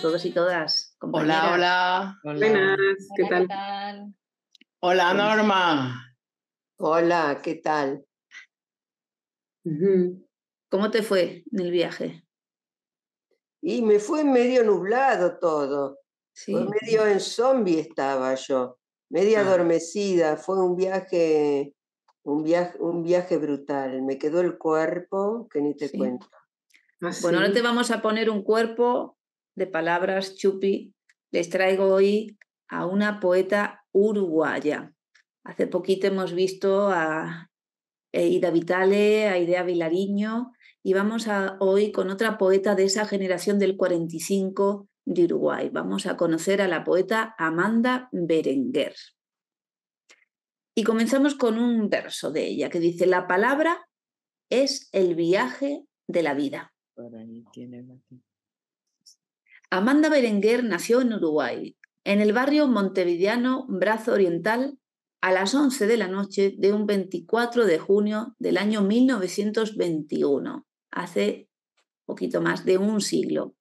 todos y todas. Hola, hola. Buenas, ¿qué tal? Hola, pues Norma. Hola, ¿qué tal? ¿Cómo te fue en el viaje? Y me fue medio nublado todo. Sí. medio en zombie estaba yo, media ah. adormecida. Fue un viaje, un viaje, un viaje brutal. Me quedó el cuerpo que ni te cuento. Ah, bueno, ahora te vamos a poner un cuerpo de palabras chupi, les traigo hoy a una poeta uruguaya. Hace poquito hemos visto a Ida Vitale, a Idea Vilariño, y vamos a, hoy con otra poeta de esa generación del 45 de Uruguay. Vamos a conocer a la poeta Amanda Berenguer. Y comenzamos con un verso de ella que dice, la palabra es el viaje de la vida. Amanda Berenguer nació en Uruguay, en el barrio montevideano Brazo Oriental, a las 11 de la noche de un 24 de junio del año 1921, hace poquito más de un siglo.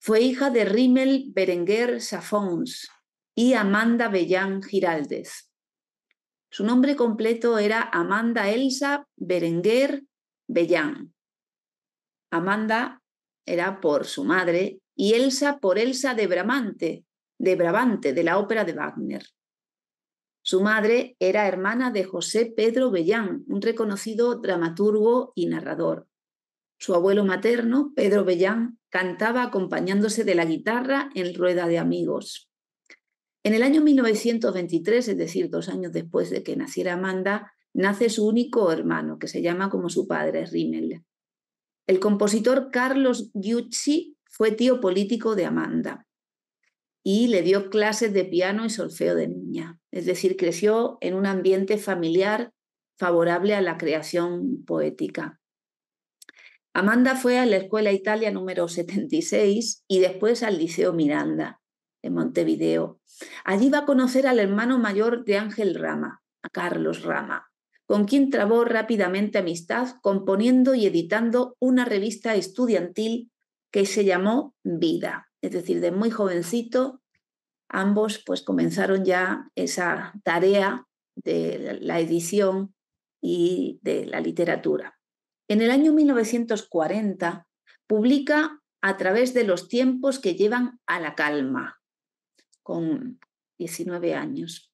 Fue hija de Rimmel Berenguer Safons y Amanda Bellán Giraldez. Su nombre completo era Amanda Elsa Berenguer Bellán. Amanda era por su madre y Elsa por Elsa de Bramante, de Brabante, de la ópera de Wagner. Su madre era hermana de José Pedro Bellán, un reconocido dramaturgo y narrador. Su abuelo materno, Pedro Bellán, cantaba acompañándose de la guitarra en rueda de amigos. En el año 1923, es decir, dos años después de que naciera Amanda, nace su único hermano, que se llama como su padre, Rimmel. El compositor Carlos Giucci fue tío político de Amanda y le dio clases de piano y solfeo de niña. Es decir, creció en un ambiente familiar favorable a la creación poética. Amanda fue a la Escuela Italia número 76 y después al Liceo Miranda de Montevideo. Allí va a conocer al hermano mayor de Ángel Rama, a Carlos Rama, con quien trabó rápidamente amistad componiendo y editando una revista estudiantil que se llamó Vida. Es decir, de muy jovencito, ambos pues comenzaron ya esa tarea de la edición y de la literatura. En el año 1940 publica A través de los tiempos que llevan a la calma, con 19 años.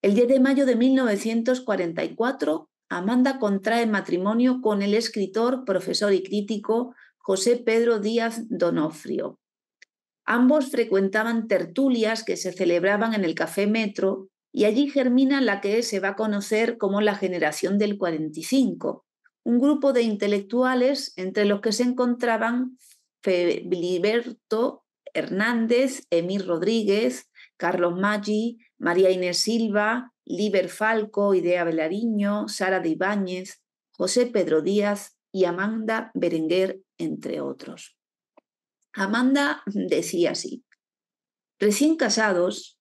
El 10 de mayo de 1944, Amanda contrae matrimonio con el escritor, profesor y crítico José Pedro Díaz Donofrio. Ambos frecuentaban tertulias que se celebraban en el Café Metro y allí germina la que se va a conocer como la generación del 45, un grupo de intelectuales entre los que se encontraban Feliberto Hernández, Emir Rodríguez, Carlos Maggi, María Inés Silva, Liber Falco, Idea Velariño, Sara de Ibáñez, José Pedro Díaz, y Amanda Berenguer, entre otros. Amanda decía así, recién casados,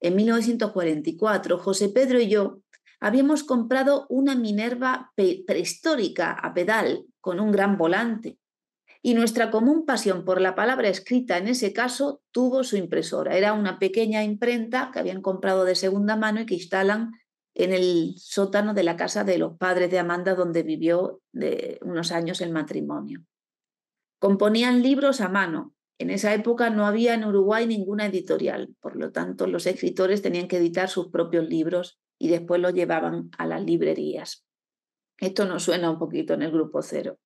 en 1944, José Pedro y yo habíamos comprado una Minerva prehistórica a pedal con un gran volante y nuestra común pasión por la palabra escrita en ese caso tuvo su impresora. Era una pequeña imprenta que habían comprado de segunda mano y que instalan en el sótano de la casa de los padres de Amanda donde vivió de unos años el matrimonio. Componían libros a mano. En esa época no había en Uruguay ninguna editorial, por lo tanto los escritores tenían que editar sus propios libros y después los llevaban a las librerías. Esto nos suena un poquito en el grupo cero.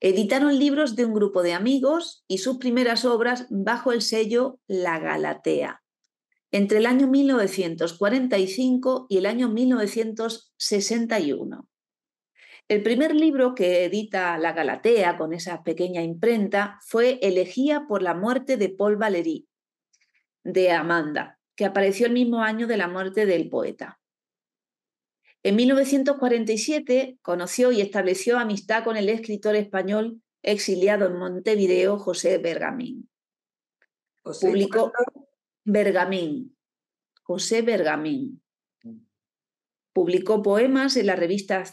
Editaron libros de un grupo de amigos y sus primeras obras bajo el sello La Galatea, entre el año 1945 y el año 1961. El primer libro que edita La Galatea con esa pequeña imprenta fue Elegía por la muerte de Paul Valéry, de Amanda, que apareció el mismo año de la muerte del poeta. En 1947 conoció y estableció amistad con el escritor español exiliado en Montevideo, José Bergamín. Publicó... Bergamín, José Bergamín. Mm. Publicó poemas en la revista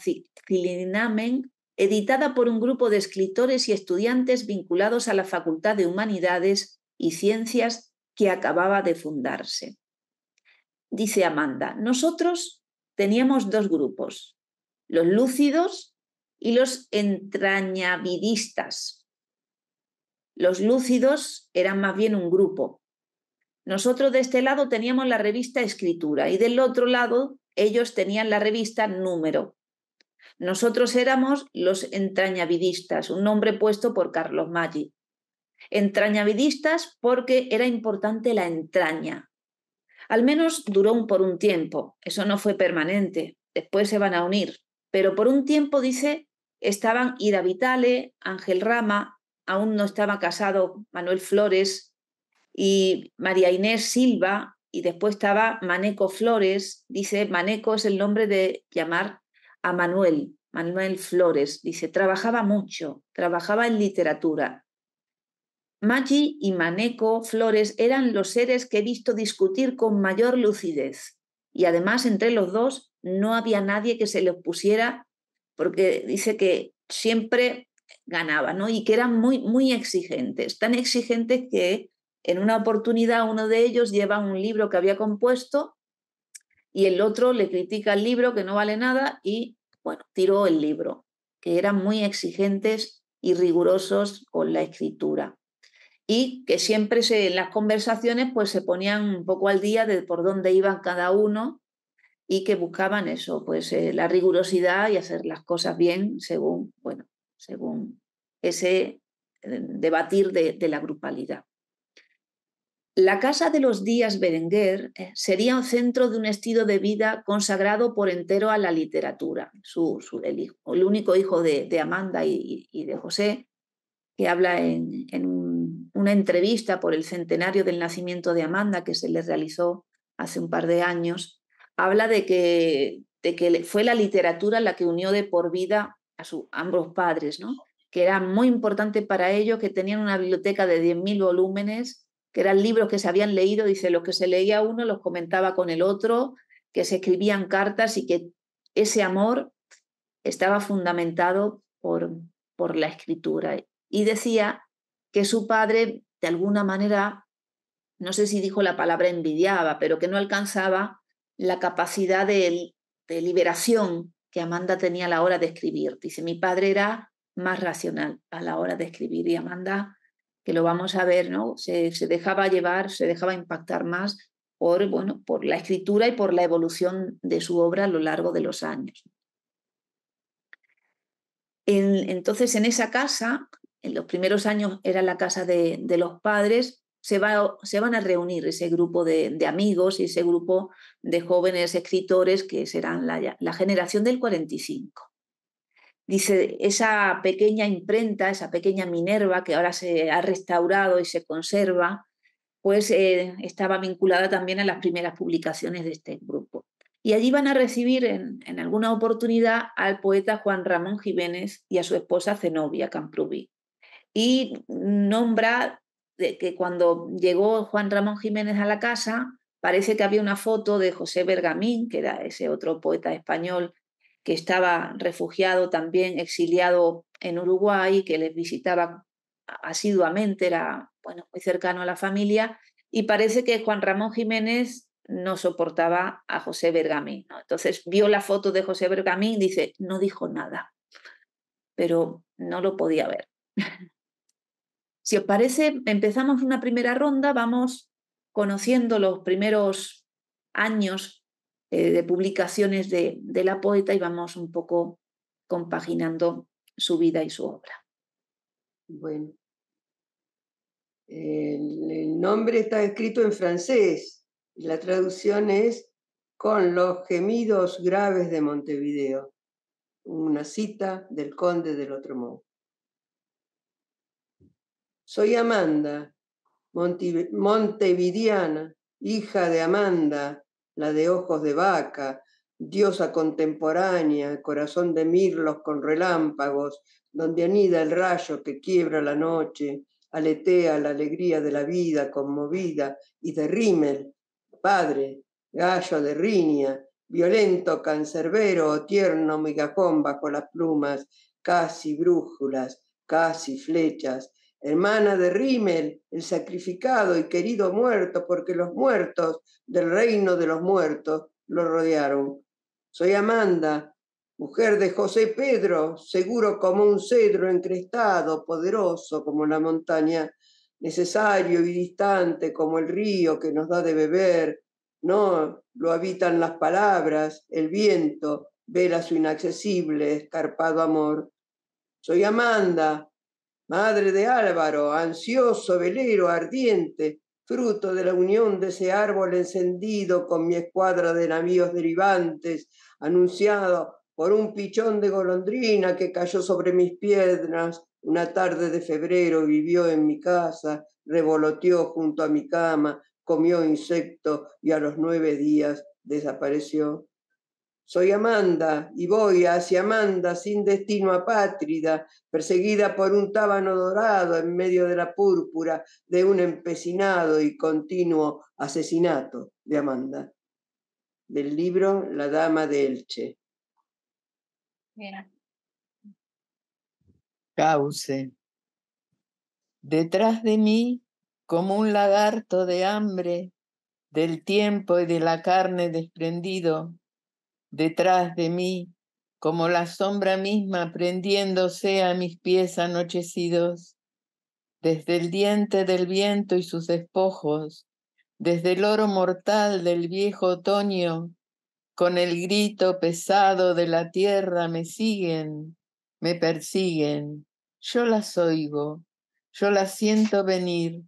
Cilinamen, editada por un grupo de escritores y estudiantes vinculados a la Facultad de Humanidades y Ciencias que acababa de fundarse. Dice Amanda, nosotros teníamos dos grupos, los lúcidos y los entrañavidistas. Los lúcidos eran más bien un grupo, nosotros de este lado teníamos la revista Escritura y del otro lado ellos tenían la revista Número. Nosotros éramos los entrañavidistas, un nombre puesto por Carlos Maggi. Entrañavidistas porque era importante la entraña. Al menos duró por un tiempo, eso no fue permanente, después se van a unir, pero por un tiempo, dice, estaban Ida Vitale, Ángel Rama, aún no estaba casado Manuel Flores, y María Inés Silva, y después estaba Maneco Flores, dice, Maneco es el nombre de llamar a Manuel, Manuel Flores, dice, trabajaba mucho, trabajaba en literatura. Maggi y Maneco Flores eran los seres que he visto discutir con mayor lucidez. Y además entre los dos no había nadie que se les pusiera, porque dice que siempre ganaba, ¿no? Y que eran muy, muy exigentes, tan exigentes que en una oportunidad uno de ellos lleva un libro que había compuesto y el otro le critica el libro que no vale nada y, bueno, tiró el libro, que eran muy exigentes y rigurosos con la escritura y que siempre se, en las conversaciones pues se ponían un poco al día de por dónde iban cada uno y que buscaban eso, pues eh, la rigurosidad y hacer las cosas bien según, bueno, según ese eh, debatir de la grupalidad. La casa de los días Berenguer eh, sería un centro de un estilo de vida consagrado por entero a la literatura. Su, el, único hijo de, Amanda y, de José, que habla en, una entrevista por el centenario del nacimiento de Amanda que se le realizó hace un par de años, habla de que, de que fue la literatura la que unió de por vida a, sus ambos padres, ¿no? que era muy importante para ellos, que tenían una biblioteca de 10.000 volúmenes que eran libros que se habían leído, dice, los que se leía uno los comentaba con el otro, que se escribían cartas y que ese amor estaba fundamentado por, por la escritura. Y decía que su padre, de alguna manera, no sé si dijo la palabra envidiaba, pero que no alcanzaba la capacidad de liberación que Amanda tenía a la hora de escribir. Dice, mi padre era más racional a la hora de escribir y Amanda que lo vamos a ver, ¿no? Se, se, dejaba llevar, se dejaba impactar más por, bueno, por la escritura y por la evolución de su obra a lo largo de los años. entonces, en esa casa, en los primeros años era la casa de, los padres, se, va, se, van a reunir ese grupo de, amigos y ese grupo de jóvenes escritores que serán la, la generación del 45. Dice, esa pequeña imprenta, esa pequeña Minerva que ahora se ha restaurado y se conserva, pues eh, estaba vinculada también a las primeras publicaciones de este grupo. Y allí van a recibir en, alguna oportunidad al poeta Juan Ramón Jiménez y a su esposa Zenobia Camprubí. Y nombra que cuando llegó Juan Ramón Jiménez a la casa, parece que había una foto de José Bergamín, que era ese otro poeta español que estaba refugiado también, exiliado en Uruguay, que les visitaba asiduamente, era bueno, muy cercano a la familia, y parece que Juan Ramón Jiménez no soportaba a José Bergamín. Entonces vio la foto de José Bergamín y dice, no dijo nada, pero no lo podía ver. si os parece, empezamos una primera ronda, vamos conociendo los primeros años eh, de publicaciones de, la poeta y vamos un poco compaginando su vida y su obra. Bueno, el, nombre está escrito en francés y la traducción es Con los gemidos graves de Montevideo, una cita del conde del otro mundo. Soy Amanda, montevidiana, hija de Amanda, la de ojos de vaca, diosa contemporánea, corazón de mirlos con relámpagos, donde anida el rayo que quiebra la noche, aletea la alegría de la vida conmovida y de Rímel, padre, gallo de riña, violento cancerbero o tierno migajón bajo las plumas, casi brújulas, casi flechas, hermana de Rímel, el sacrificado y querido muerto, porque los muertos del reino de los muertos lo rodearon. Soy Amanda, mujer de José Pedro, seguro como un cedro encrestado, poderoso como la montaña, necesario y distante como el río que nos da de beber. No lo habitan las palabras, el viento vela su inaccesible, escarpado amor. Soy Amanda, madre de Álvaro, ansioso, velero, ardiente, fruto de la unión de ese árbol encendido con mi escuadra de navíos derivantes, anunciado por un pichón de golondrina que cayó sobre mis piernas una tarde de febrero, vivió en mi casa, revoloteó junto a mi cama, comió insecto y a los nueve días desapareció. Soy Amanda y voy hacia Amanda sin destino apátrida, perseguida por un tábano dorado en medio de la púrpura de un empecinado y continuo asesinato de Amanda. Del libro La Dama de Elche. Cauce. Detrás de mí, como un lagarto de hambre, del tiempo y de la carne desprendido, detrás de mí, como la sombra misma prendiéndose a mis pies anochecidos, desde el diente del viento y sus despojos, desde el oro mortal del viejo otoño, con el grito pesado de la tierra me siguen, me persiguen, yo las oigo, yo las siento venir,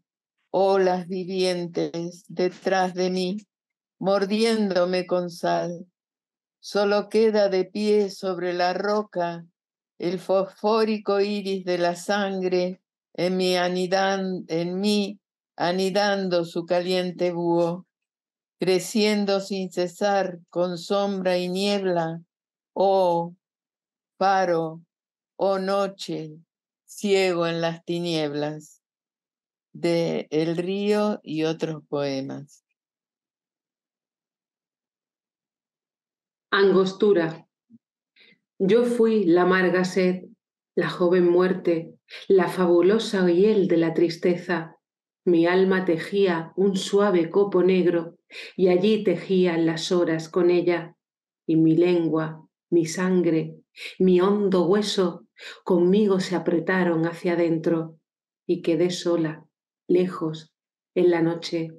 las vivientes detrás de mí, mordiéndome con sal Solo queda de pie sobre la roca el fosfórico iris de la sangre en, mi en mí anidando su caliente búho, creciendo sin cesar con sombra y niebla, oh paro, oh noche, ciego en las tinieblas, de El río y otros poemas. angostura. Yo fui la amarga sed, la joven muerte, la fabulosa hiel de la tristeza. Mi alma tejía un suave copo negro y allí tejían las horas con ella. Y mi lengua, mi sangre, mi hondo hueso, conmigo se apretaron hacia adentro y quedé sola, lejos, en la noche.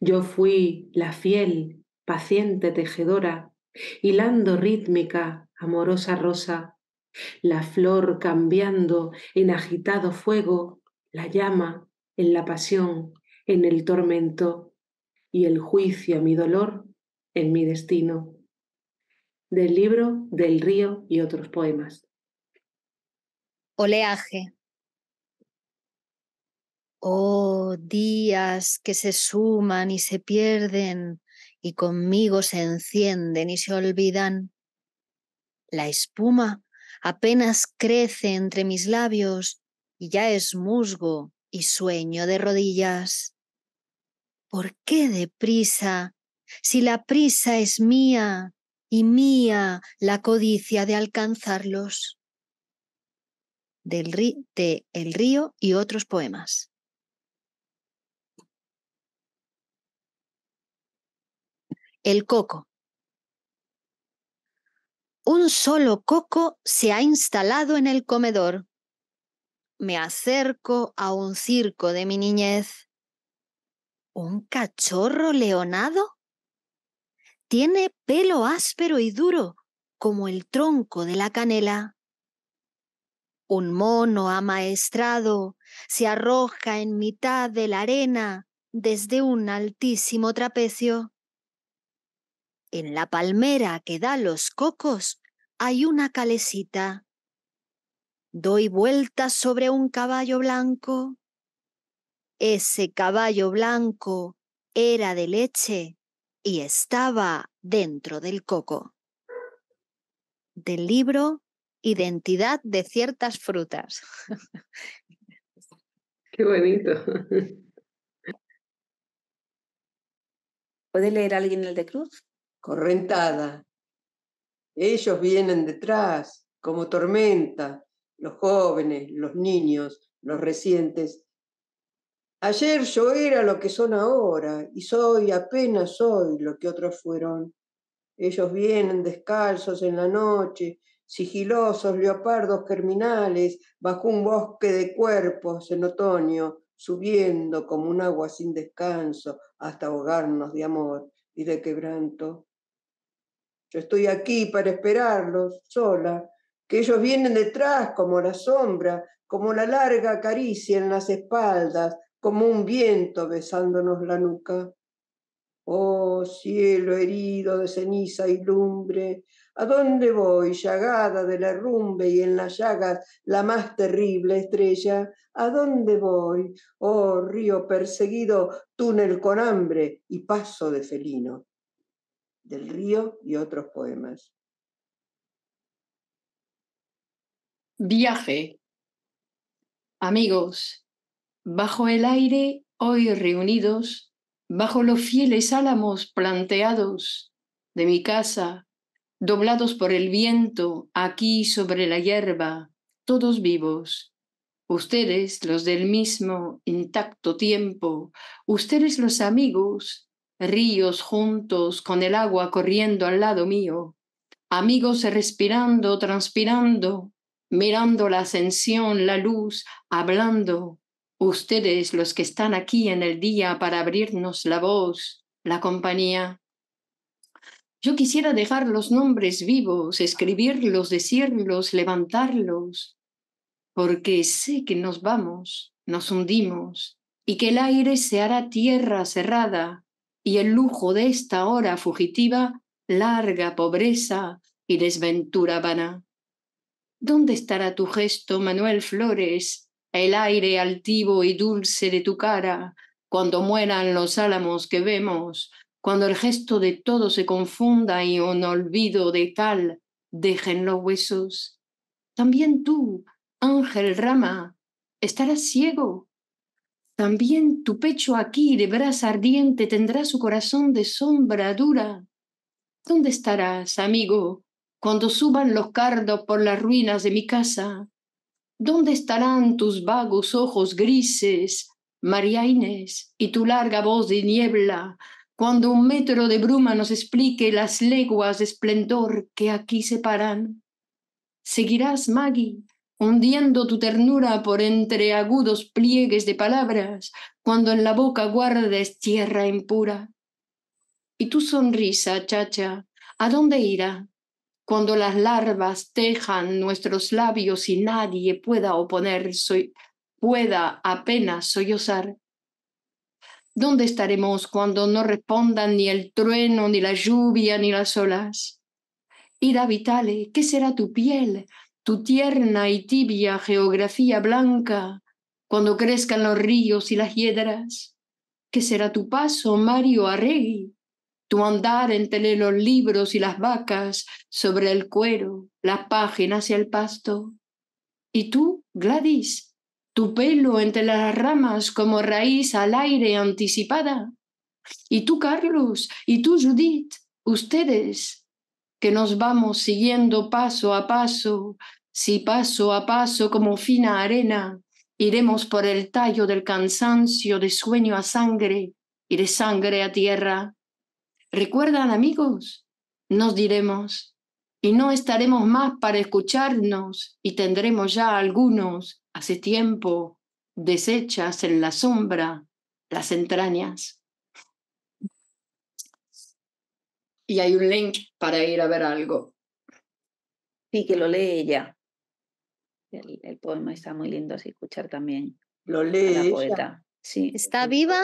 Yo fui la fiel, paciente tejedora hilando rítmica, amorosa rosa, la flor cambiando en agitado fuego, la llama en la pasión, en el tormento, y el juicio a mi dolor en mi destino. Del libro Del río y otros poemas. Oleaje. Oh, días que se suman y se pierden y conmigo se encienden y se olvidan. La espuma apenas crece entre mis labios y ya es musgo y sueño de rodillas. ¿Por qué deprisa? Si la prisa es mía y mía la codicia de alcanzarlos. Del de El río y otros poemas. El coco. Un solo coco se ha instalado en el comedor. Me acerco a un circo de mi niñez. ¿Un cachorro leonado? Tiene pelo áspero y duro, como el tronco de la canela. Un mono amaestrado se arroja en mitad de la arena desde un altísimo trapecio. En la palmera que da los cocos hay una calesita. Doy vueltas sobre un caballo blanco. Ese caballo blanco era de leche y estaba dentro del coco. Del libro Identidad de ciertas frutas. Qué bonito. ¿Puede leer alguien el de Cruz? correntada. Ellos vienen detrás, como tormenta, los jóvenes, los niños, los recientes. Ayer yo era lo que son ahora y soy, apenas soy lo que otros fueron. Ellos vienen descalzos en la noche, sigilosos leopardos germinales, bajo un bosque de cuerpos en otoño, subiendo como un agua sin descanso hasta ahogarnos de amor y de quebranto. Yo estoy aquí para esperarlos sola, que ellos vienen detrás como la sombra, como la larga caricia en las espaldas, como un viento besándonos la nuca. Oh cielo herido de ceniza y lumbre, ¿a dónde voy, llagada de la rumbe y en las llagas la más terrible estrella? ¿A dónde voy, oh río perseguido, túnel con hambre y paso de felino? del río y otros poemas. Viaje. Amigos, bajo el aire hoy reunidos, bajo los fieles álamos planteados de mi casa, doblados por el viento aquí sobre la hierba, todos vivos. Ustedes los del mismo intacto tiempo, ustedes los amigos ríos juntos con el agua corriendo al lado mío, amigos respirando, transpirando, mirando la ascensión, la luz, hablando, ustedes los que están aquí en el día para abrirnos la voz, la compañía. Yo quisiera dejar los nombres vivos, escribirlos, decirlos, levantarlos, porque sé que nos vamos, nos hundimos y que el aire se hará tierra cerrada y el lujo de esta hora fugitiva, larga pobreza y desventura vana. ¿Dónde estará tu gesto, Manuel Flores, el aire altivo y dulce de tu cara, cuando mueran los álamos que vemos, cuando el gesto de todo se confunda y un olvido de tal dejen los huesos? También tú, ángel rama, estarás ciego también tu pecho aquí de brasa ardiente tendrá su corazón de sombra dura. ¿Dónde estarás, amigo, cuando suban los cardos por las ruinas de mi casa? ¿Dónde estarán tus vagos ojos grises, María Inés, y tu larga voz de niebla, cuando un metro de bruma nos explique las leguas de esplendor que aquí separan? Seguirás, Maggie, hundiendo tu ternura por entre agudos pliegues de palabras, cuando en la boca guardes tierra impura. Y tu sonrisa, chacha, ¿a dónde irá? Cuando las larvas tejan nuestros labios y nadie pueda oponer, pueda apenas sollozar. ¿Dónde estaremos cuando no respondan ni el trueno, ni la lluvia, ni las olas? Irá, vitale, ¿qué será tu piel tu tierna y tibia geografía blanca, cuando crezcan los ríos y las hiedras, que será tu paso, Mario Arregui, tu andar entre los libros y las vacas, sobre el cuero, las páginas y el pasto. Y tú, Gladys, tu pelo entre las ramas como raíz al aire anticipada. Y tú, Carlos, y tú, Judith, ustedes, que nos vamos siguiendo paso a paso si paso a paso como fina arena iremos por el tallo del cansancio de sueño a sangre y de sangre a tierra, recuerdan amigos, nos diremos, y no estaremos más para escucharnos y tendremos ya algunos, hace tiempo, deshechas en la sombra las entrañas. Y hay un link para ir a ver algo. Sí, que lo lee ella. El, poema está muy lindo, así escuchar también Lo lee la poeta. Sí. ¿Está viva?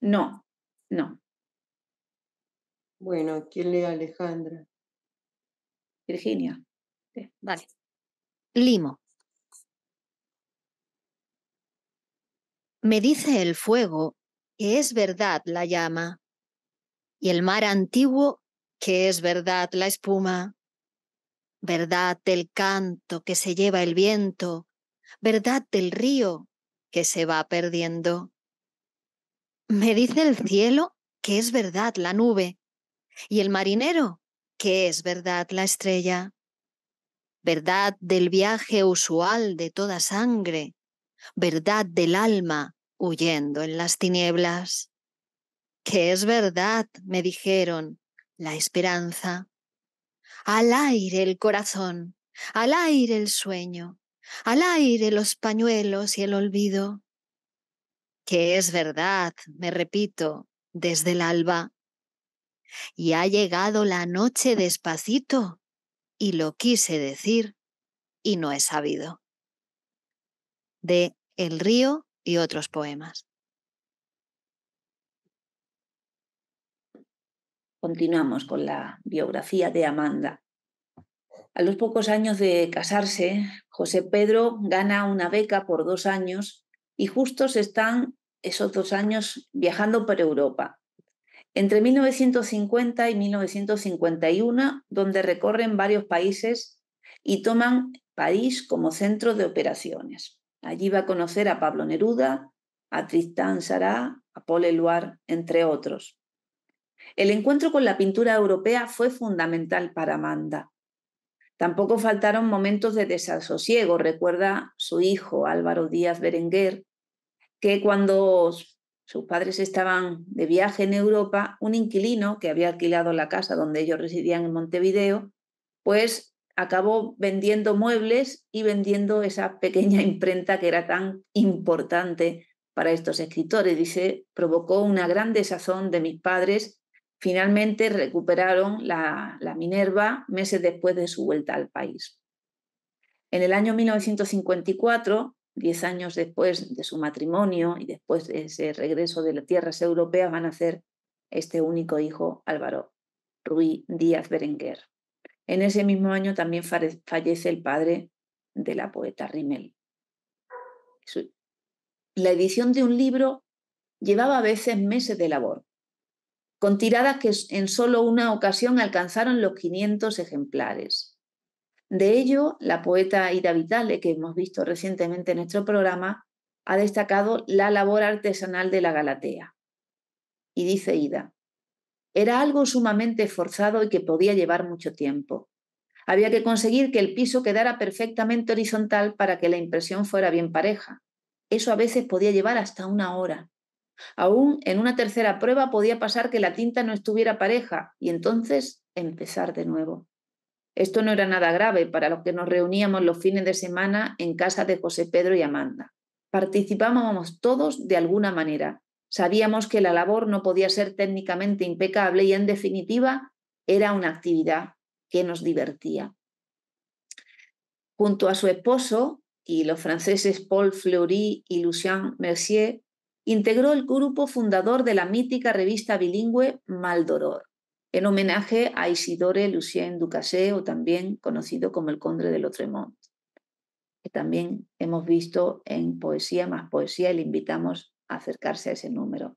No, no. Bueno, ¿quién lee Alejandra? Virginia. Vale. Limo. Me dice el fuego que es verdad la llama, y el mar antiguo que es verdad la espuma, verdad del canto que se lleva el viento, verdad del río que se va perdiendo. Me dice el cielo que es verdad la nube y el marinero que es verdad la estrella, verdad del viaje usual de toda sangre, verdad del alma huyendo en las tinieblas. Que es verdad, me dijeron, la esperanza, al aire el corazón, al aire el sueño, al aire los pañuelos y el olvido. Que es verdad, me repito, desde el alba. Y ha llegado la noche despacito, y lo quise decir, y no he sabido. De El río y otros poemas. Continuamos con la biografía de Amanda. A los pocos años de casarse, José Pedro gana una beca por dos años y justos están esos dos años viajando por Europa. Entre 1950 y 1951, donde recorren varios países y toman París como centro de operaciones. Allí va a conocer a Pablo Neruda, a Tristán Sará, a Paul Eluard, entre otros. El encuentro con la pintura europea fue fundamental para Amanda. Tampoco faltaron momentos de desasosiego, recuerda su hijo Álvaro Díaz Berenguer, que cuando sus padres estaban de viaje en Europa, un inquilino que había alquilado la casa donde ellos residían en Montevideo, pues acabó vendiendo muebles y vendiendo esa pequeña imprenta que era tan importante para estos escritores. Dice, provocó una gran desazón de mis padres Finalmente recuperaron la, Minerva meses después de su vuelta al país. En el año 1954, diez años después de su matrimonio y después de ese regreso de las tierras europeas, van a nacer este único hijo, Álvaro Ruiz Díaz Berenguer. En ese mismo año también fallece el padre de la poeta rimel La edición de un libro llevaba a veces meses de labor con tiradas que en solo una ocasión alcanzaron los 500 ejemplares. De ello, la poeta Ida Vitale, que hemos visto recientemente en nuestro programa, ha destacado la labor artesanal de la Galatea. Y dice Ida, era algo sumamente forzado y que podía llevar mucho tiempo. Había que conseguir que el piso quedara perfectamente horizontal para que la impresión fuera bien pareja. Eso a veces podía llevar hasta una hora. Aún en una tercera prueba podía pasar que la tinta no estuviera pareja y entonces empezar de nuevo. Esto no era nada grave para los que nos reuníamos los fines de semana en casa de José Pedro y Amanda. Participábamos todos de alguna manera. Sabíamos que la labor no podía ser técnicamente impecable y en definitiva era una actividad que nos divertía. Junto a su esposo y los franceses Paul Fleury y Lucien Mercier, integró el grupo fundador de la mítica revista bilingüe Maldoror, en homenaje a Isidore Lucien Ducasse, o también conocido como el Conde de Lotremont, que también hemos visto en Poesía más Poesía y le invitamos a acercarse a ese número.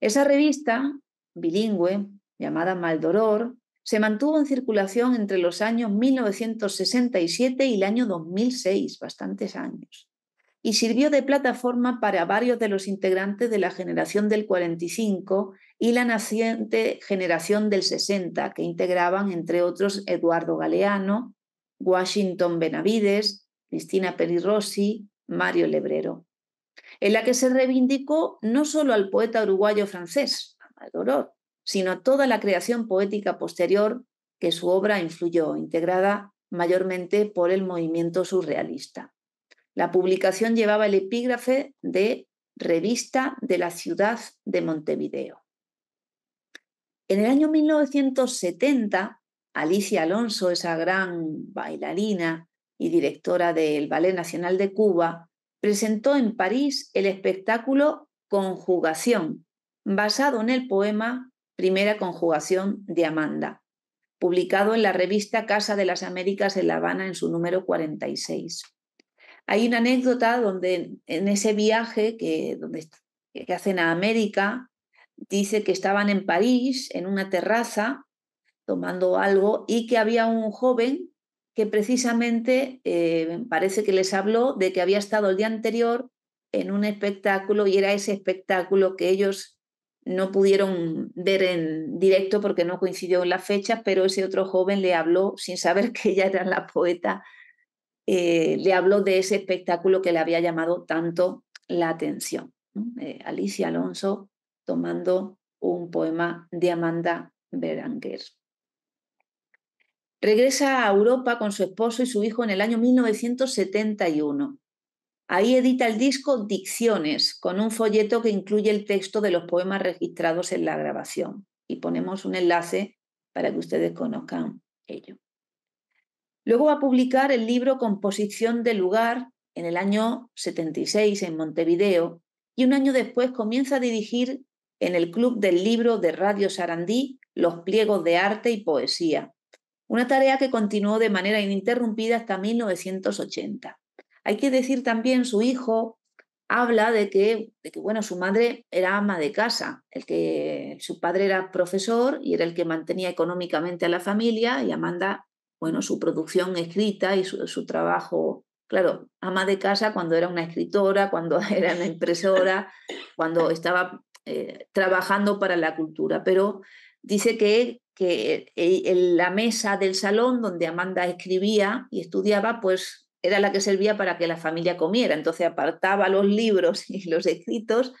Esa revista bilingüe, llamada Maldoror, se mantuvo en circulación entre los años 1967 y el año 2006, bastantes años y sirvió de plataforma para varios de los integrantes de la generación del 45 y la naciente generación del 60, que integraban, entre otros, Eduardo Galeano, Washington Benavides, Cristina Rossi, Mario Lebrero, en la que se reivindicó no solo al poeta uruguayo francés, sino a toda la creación poética posterior que su obra influyó, integrada mayormente por el movimiento surrealista. La publicación llevaba el epígrafe de Revista de la Ciudad de Montevideo. En el año 1970, Alicia Alonso, esa gran bailarina y directora del Ballet Nacional de Cuba, presentó en París el espectáculo Conjugación, basado en el poema Primera Conjugación de Amanda, publicado en la revista Casa de las Américas en La Habana en su número 46. Hay una anécdota donde en ese viaje que, donde, que hacen a América, dice que estaban en París, en una terraza, tomando algo, y que había un joven que precisamente eh, parece que les habló de que había estado el día anterior en un espectáculo y era ese espectáculo que ellos no pudieron ver en directo porque no coincidió en la fecha pero ese otro joven le habló sin saber que ella era la poeta eh, le habló de ese espectáculo que le había llamado tanto la atención. Eh, Alicia Alonso tomando un poema de Amanda Beranger. Regresa a Europa con su esposo y su hijo en el año 1971. Ahí edita el disco Dicciones, con un folleto que incluye el texto de los poemas registrados en la grabación. Y ponemos un enlace para que ustedes conozcan ello. Luego va a publicar el libro Composición de lugar en el año 76 en Montevideo y un año después comienza a dirigir en el Club del Libro de Radio Sarandí los pliegos de arte y poesía, una tarea que continuó de manera ininterrumpida hasta 1980. Hay que decir también su hijo habla de que, de que bueno, su madre era ama de casa, el que su padre era profesor y era el que mantenía económicamente a la familia y Amanda bueno, su producción escrita y su, trabajo claro, ama de casa cuando era una escritora, cuando era una impresora, cuando estaba eh, trabajando para la cultura, pero dice que, que e, en la mesa del salón donde Amanda escribía y estudiaba, pues era la que servía para que la familia comiera, entonces apartaba los libros y los escritos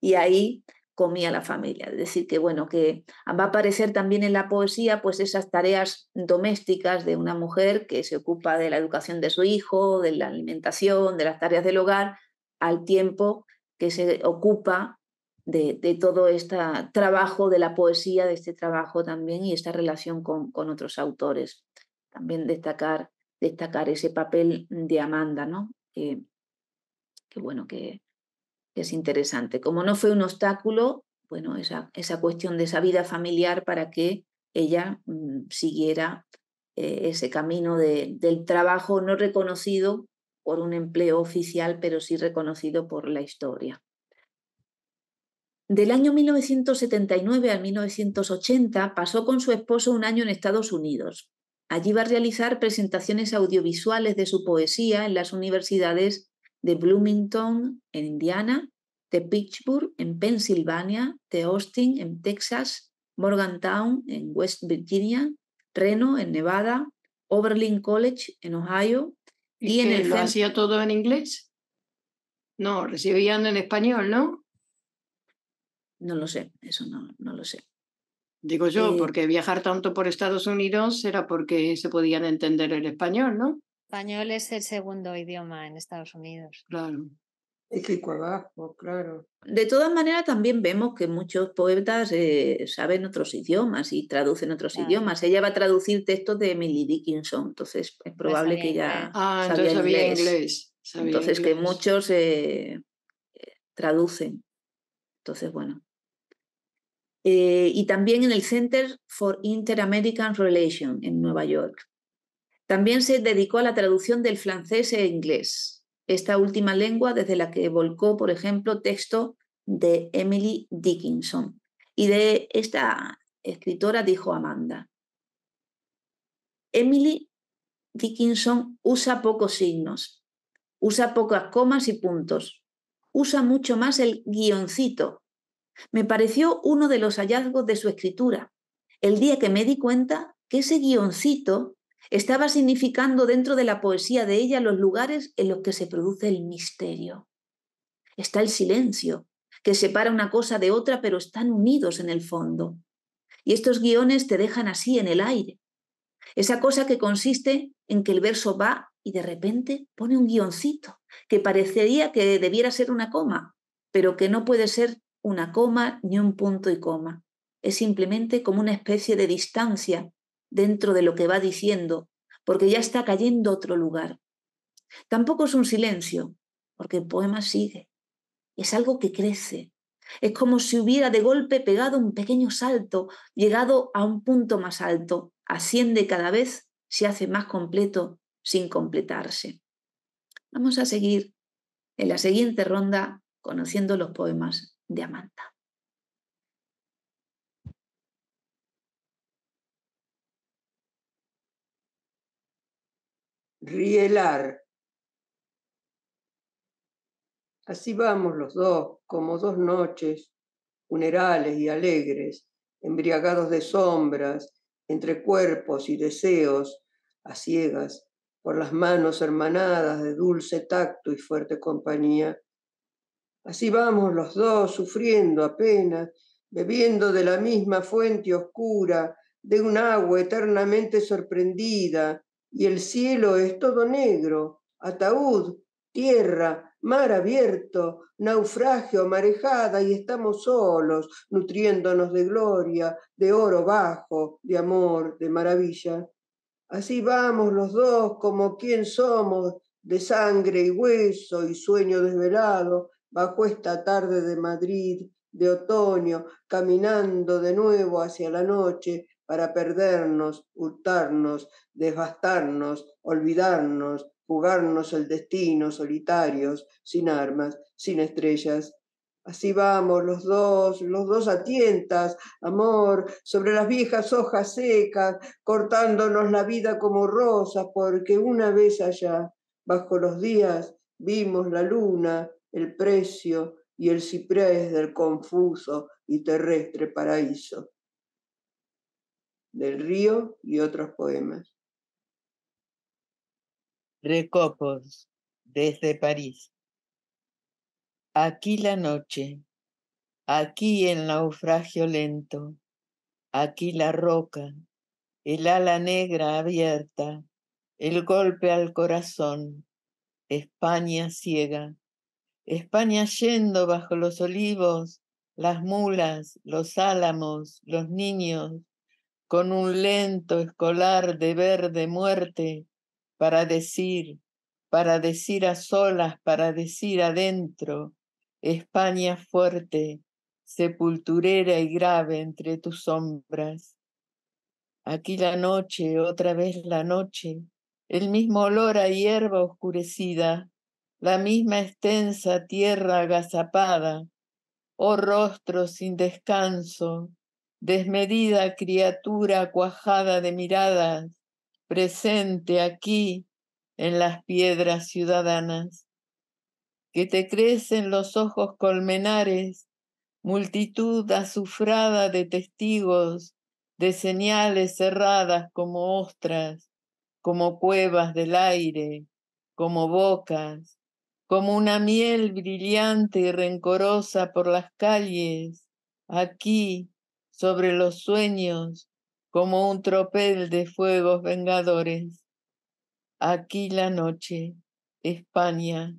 y ahí comía la familia. Es decir, que bueno, que va a aparecer también en la poesía pues esas tareas domésticas de una mujer que se ocupa de la educación de su hijo, de la alimentación, de las tareas del hogar, al tiempo que se ocupa de, todo este trabajo de la poesía, de este trabajo también y esta relación con, otros autores. También destacar, destacar ese papel de Amanda, ¿no? que bueno, que, es interesante. Como no fue un obstáculo, bueno, esa, cuestión de esa vida familiar para que ella mm, siguiera eh, ese camino del trabajo no reconocido por un empleo oficial, pero sí reconocido por la historia. Del año 1979 al 1980 pasó con su esposo un año en Estados Unidos. Allí va a realizar presentaciones audiovisuales de su poesía en las universidades de Bloomington en Indiana, de Pittsburgh en Pensilvania, de Austin en Texas, Morgantown en West Virginia, Reno en Nevada, Oberlin College en Ohio. ¿Y, en el hacía todo en inglés? No, recibían en español, ¿no? No lo sé, eso no, no lo sé. Digo yo, eh, porque viajar tanto por Estados Unidos era porque se podían entender el español, ¿no? español es el segundo idioma en Estados Unidos. Claro. que abajo, claro. De todas maneras, también vemos que muchos poetas eh, saben otros idiomas y traducen otros idiomas. Ella va a traducir textos de Emily Dickinson, entonces es probable que ella ah, sabía, inglés. entonces que muchos eh, traducen. Entonces, bueno. Eh, y también en el Center for Inter-American Relations en Nueva York. También se dedicó a la traducción del francés e inglés, esta última lengua desde la que volcó, por ejemplo, texto de Emily Dickinson. Y de esta escritora dijo Amanda, Emily Dickinson usa pocos signos, usa pocas comas y puntos, usa mucho más el guioncito. Me pareció uno de los hallazgos de su escritura, el día que me di cuenta que ese guioncito estaba significando dentro de la poesía de ella los lugares en los que se produce el misterio. Está el silencio, que separa una cosa de otra, pero están unidos en el fondo. Y estos guiones te dejan así en el aire. Esa cosa que consiste en que el verso va y de repente pone un guioncito, que parecería que debiera ser una coma, pero que no puede ser una coma ni un punto y coma. Es simplemente como una especie de distancia dentro de lo que va diciendo, porque ya está cayendo otro lugar. Tampoco es un silencio, porque el poema sigue. Es algo que crece. Es como si hubiera de golpe pegado un pequeño salto, llegado a un punto más alto. Asciende cada vez, se hace más completo sin completarse. Vamos a seguir en la siguiente ronda conociendo los poemas de Amanda. rielar. Así vamos los dos, como dos noches, funerales y alegres, embriagados de sombras, entre cuerpos y deseos, a ciegas, por las manos hermanadas de dulce tacto y fuerte compañía. Así vamos los dos, sufriendo apenas, bebiendo de la misma fuente oscura, de un agua eternamente sorprendida, y el cielo es todo negro, ataúd, tierra, mar abierto, naufragio, marejada, y estamos solos, nutriéndonos de gloria, de oro bajo, de amor, de maravilla. Así vamos los dos como quien somos, de sangre y hueso y sueño desvelado, bajo esta tarde de Madrid, de otoño, caminando de nuevo hacia la noche, para perdernos, hurtarnos, devastarnos, olvidarnos, jugarnos el destino solitarios, sin armas, sin estrellas. Así vamos los dos, los dos a tientas, amor, sobre las viejas hojas secas, cortándonos la vida como rosas, porque una vez allá, bajo los días, vimos la luna, el precio y el ciprés del confuso y terrestre paraíso del río y otros poemas. Recopos, desde París. Aquí la noche, aquí el naufragio lento, aquí la roca, el ala negra abierta, el golpe al corazón, España ciega, España yendo bajo los olivos, las mulas, los álamos, los niños, con un lento escolar de verde muerte para decir, para decir a solas, para decir adentro, España fuerte, sepulturera y grave entre tus sombras. Aquí la noche, otra vez la noche, el mismo olor a hierba oscurecida, la misma extensa tierra agazapada, oh rostro sin descanso, desmedida criatura cuajada de miradas, presente aquí en las piedras ciudadanas, que te crecen los ojos colmenares, multitud azufrada de testigos, de señales cerradas como ostras, como cuevas del aire, como bocas, como una miel brillante y rencorosa por las calles, aquí sobre los sueños como un tropel de fuegos vengadores. Aquí la noche, España,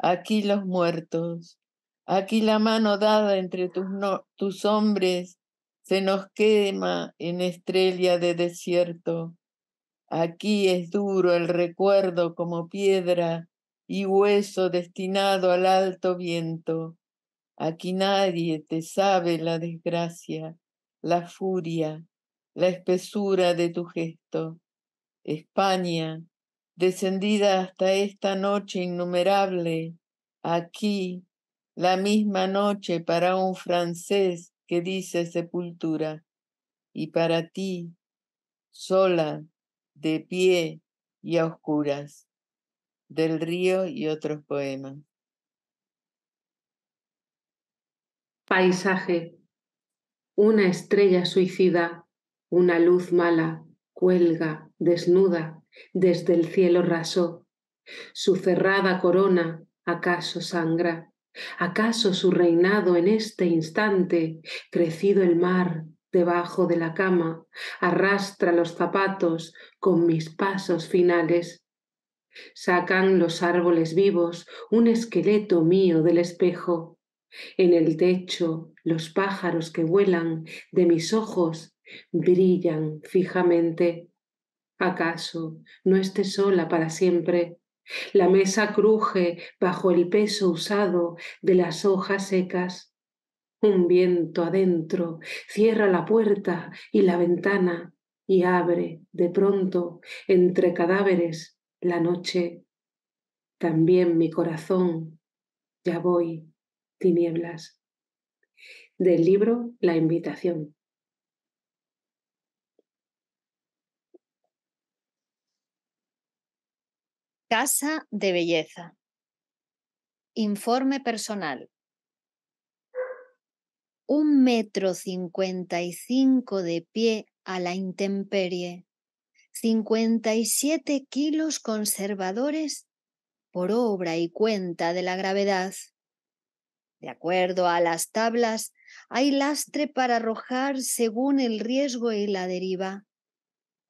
aquí los muertos, aquí la mano dada entre tus, tus hombres se nos quema en estrella de desierto. Aquí es duro el recuerdo como piedra y hueso destinado al alto viento. Aquí nadie te sabe la desgracia la furia, la espesura de tu gesto. España, descendida hasta esta noche innumerable, aquí, la misma noche para un francés que dice sepultura, y para ti, sola, de pie y a oscuras, del río y otros poemas. Paisaje, una estrella suicida, una luz mala, cuelga, desnuda, desde el cielo raso. Su cerrada corona acaso sangra. ¿Acaso su reinado en este instante, crecido el mar debajo de la cama, arrastra los zapatos con mis pasos finales? Sacan los árboles vivos un esqueleto mío del espejo. En el techo los pájaros que vuelan de mis ojos brillan fijamente. ¿Acaso no esté sola para siempre? La mesa cruje bajo el peso usado de las hojas secas. Un viento adentro cierra la puerta y la ventana y abre de pronto entre cadáveres la noche. También mi corazón, ya voy, tinieblas del libro La invitación. Casa de Belleza. Informe personal. Un metro cincuenta y cinco de pie a la intemperie. Cincuenta y siete kilos conservadores por obra y cuenta de la gravedad. De acuerdo a las tablas, hay lastre para arrojar según el riesgo y la deriva.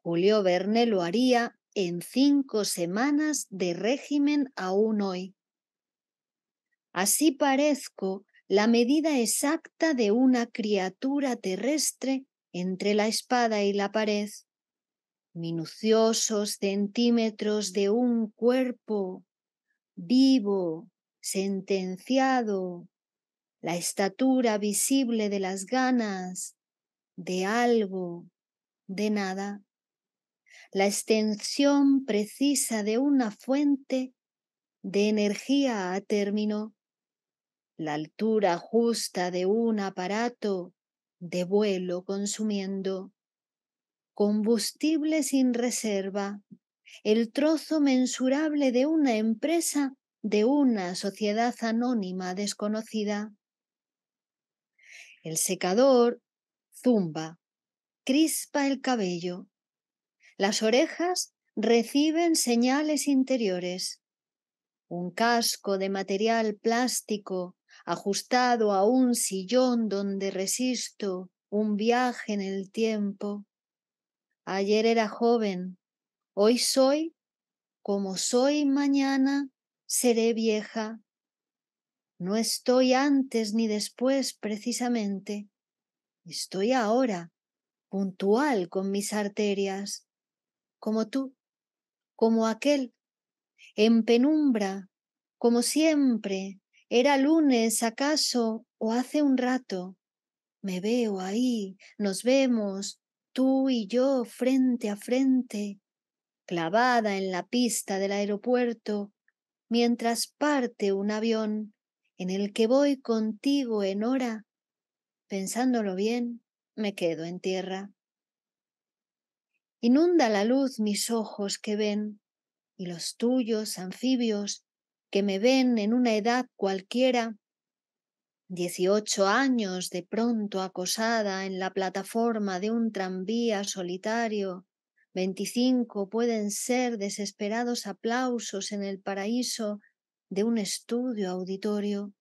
Julio Verne lo haría en cinco semanas de régimen aún hoy. Así parezco la medida exacta de una criatura terrestre entre la espada y la pared, minuciosos centímetros de un cuerpo vivo, sentenciado, la estatura visible de las ganas de algo, de nada, la extensión precisa de una fuente de energía a término, la altura justa de un aparato de vuelo consumiendo, combustible sin reserva, el trozo mensurable de una empresa, de una sociedad anónima desconocida, el secador zumba, crispa el cabello. Las orejas reciben señales interiores. Un casco de material plástico ajustado a un sillón donde resisto un viaje en el tiempo. Ayer era joven, hoy soy, como soy mañana, seré vieja. No estoy antes ni después precisamente, estoy ahora, puntual con mis arterias, como tú, como aquel, en penumbra, como siempre, era lunes acaso o hace un rato. Me veo ahí, nos vemos, tú y yo frente a frente, clavada en la pista del aeropuerto, mientras parte un avión en el que voy contigo en hora, pensándolo bien, me quedo en tierra. Inunda la luz mis ojos que ven, y los tuyos, anfibios, que me ven en una edad cualquiera, dieciocho años de pronto acosada en la plataforma de un tranvía solitario, veinticinco pueden ser desesperados aplausos en el paraíso de un estudio auditorio.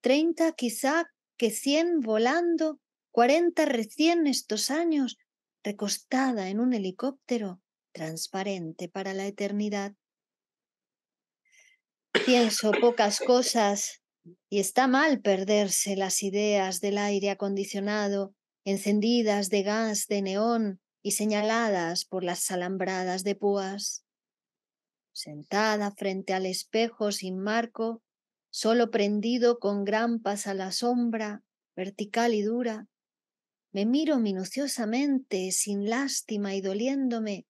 Treinta, quizá que cien volando, cuarenta recién estos años, recostada en un helicóptero transparente para la eternidad. Pienso pocas cosas y está mal perderse las ideas del aire acondicionado, encendidas de gas de neón y señaladas por las alambradas de púas sentada frente al espejo sin marco, solo prendido con grampas a la sombra, vertical y dura, me miro minuciosamente, sin lástima y doliéndome.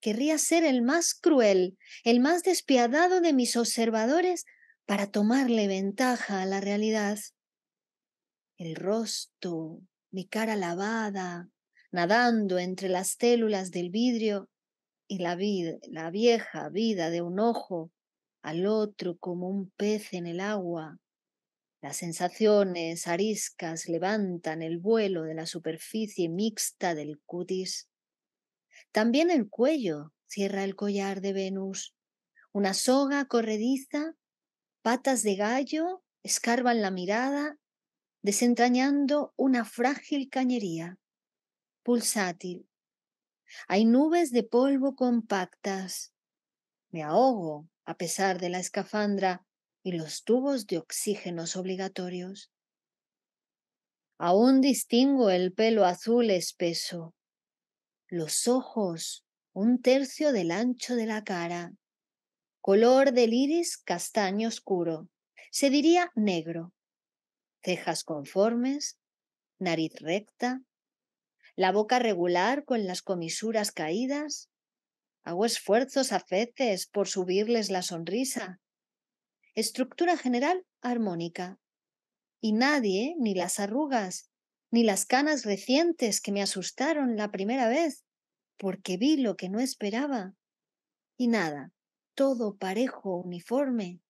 Querría ser el más cruel, el más despiadado de mis observadores para tomarle ventaja a la realidad. El rostro, mi cara lavada, nadando entre las células del vidrio, y la, la vieja vida de un ojo al otro como un pez en el agua. Las sensaciones ariscas levantan el vuelo de la superficie mixta del cutis. También el cuello cierra el collar de Venus. Una soga corrediza, patas de gallo escarban la mirada, desentrañando una frágil cañería, pulsátil, hay nubes de polvo compactas. Me ahogo a pesar de la escafandra y los tubos de oxígenos obligatorios. Aún distingo el pelo azul espeso, los ojos un tercio del ancho de la cara, color del iris castaño oscuro, se diría negro, cejas conformes, nariz recta, la boca regular con las comisuras caídas. Hago esfuerzos a veces por subirles la sonrisa. Estructura general armónica. Y nadie, ni las arrugas, ni las canas recientes que me asustaron la primera vez, porque vi lo que no esperaba. Y nada, todo parejo, uniforme,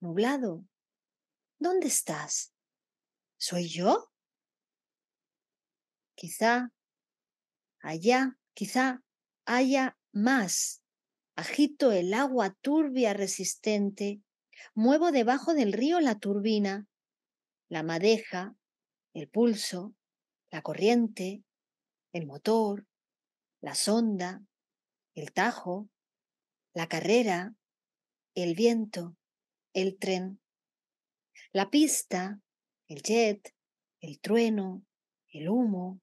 nublado. ¿Dónde estás? ¿Soy yo? Quizá Allá quizá haya más. Agito el agua turbia resistente, muevo debajo del río la turbina, la madeja, el pulso, la corriente, el motor, la sonda, el tajo, la carrera, el viento, el tren, la pista, el jet, el trueno, el humo,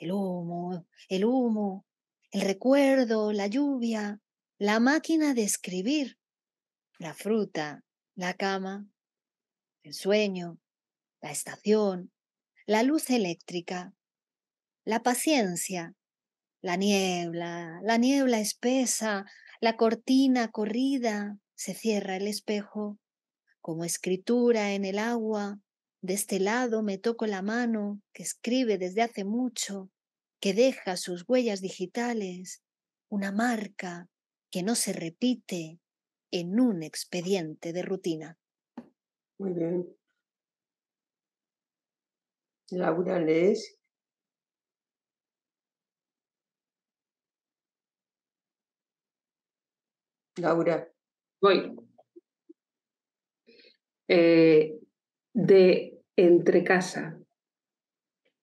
el humo, el humo, el recuerdo, la lluvia, la máquina de escribir, la fruta, la cama, el sueño, la estación, la luz eléctrica, la paciencia, la niebla, la niebla espesa, la cortina corrida, se cierra el espejo, como escritura en el agua, de este lado me toco la mano que escribe desde hace mucho, que deja sus huellas digitales, una marca que no se repite en un expediente de rutina. Muy bien. Laura, ¿lees? Laura. Voy. Eh, de entre casa.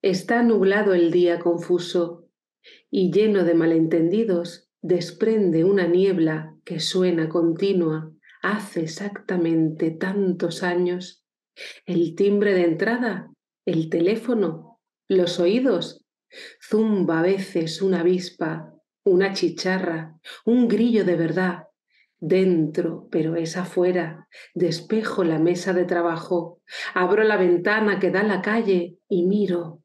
Está nublado el día confuso y lleno de malentendidos desprende una niebla que suena continua hace exactamente tantos años. El timbre de entrada, el teléfono, los oídos, zumba a veces una avispa, una chicharra, un grillo de verdad, dentro, pero es afuera. Despejo la mesa de trabajo, abro la ventana que da a la calle y miro.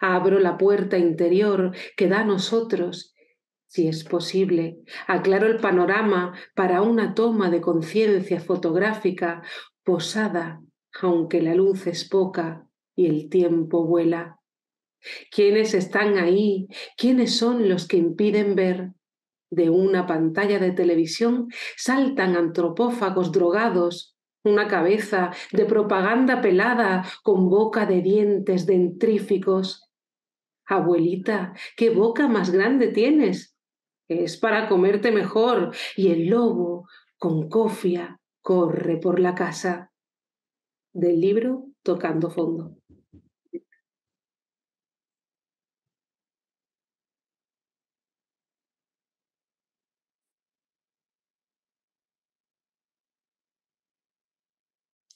Abro la puerta interior que da a nosotros, si es posible. Aclaro el panorama para una toma de conciencia fotográfica posada, aunque la luz es poca y el tiempo vuela. ¿Quiénes están ahí? ¿Quiénes son los que impiden ver? de una pantalla de televisión saltan antropófagos drogados, una cabeza de propaganda pelada con boca de dientes dentríficos. Abuelita, ¿qué boca más grande tienes? Es para comerte mejor. Y el lobo, con cofia, corre por la casa. Del libro Tocando Fondo.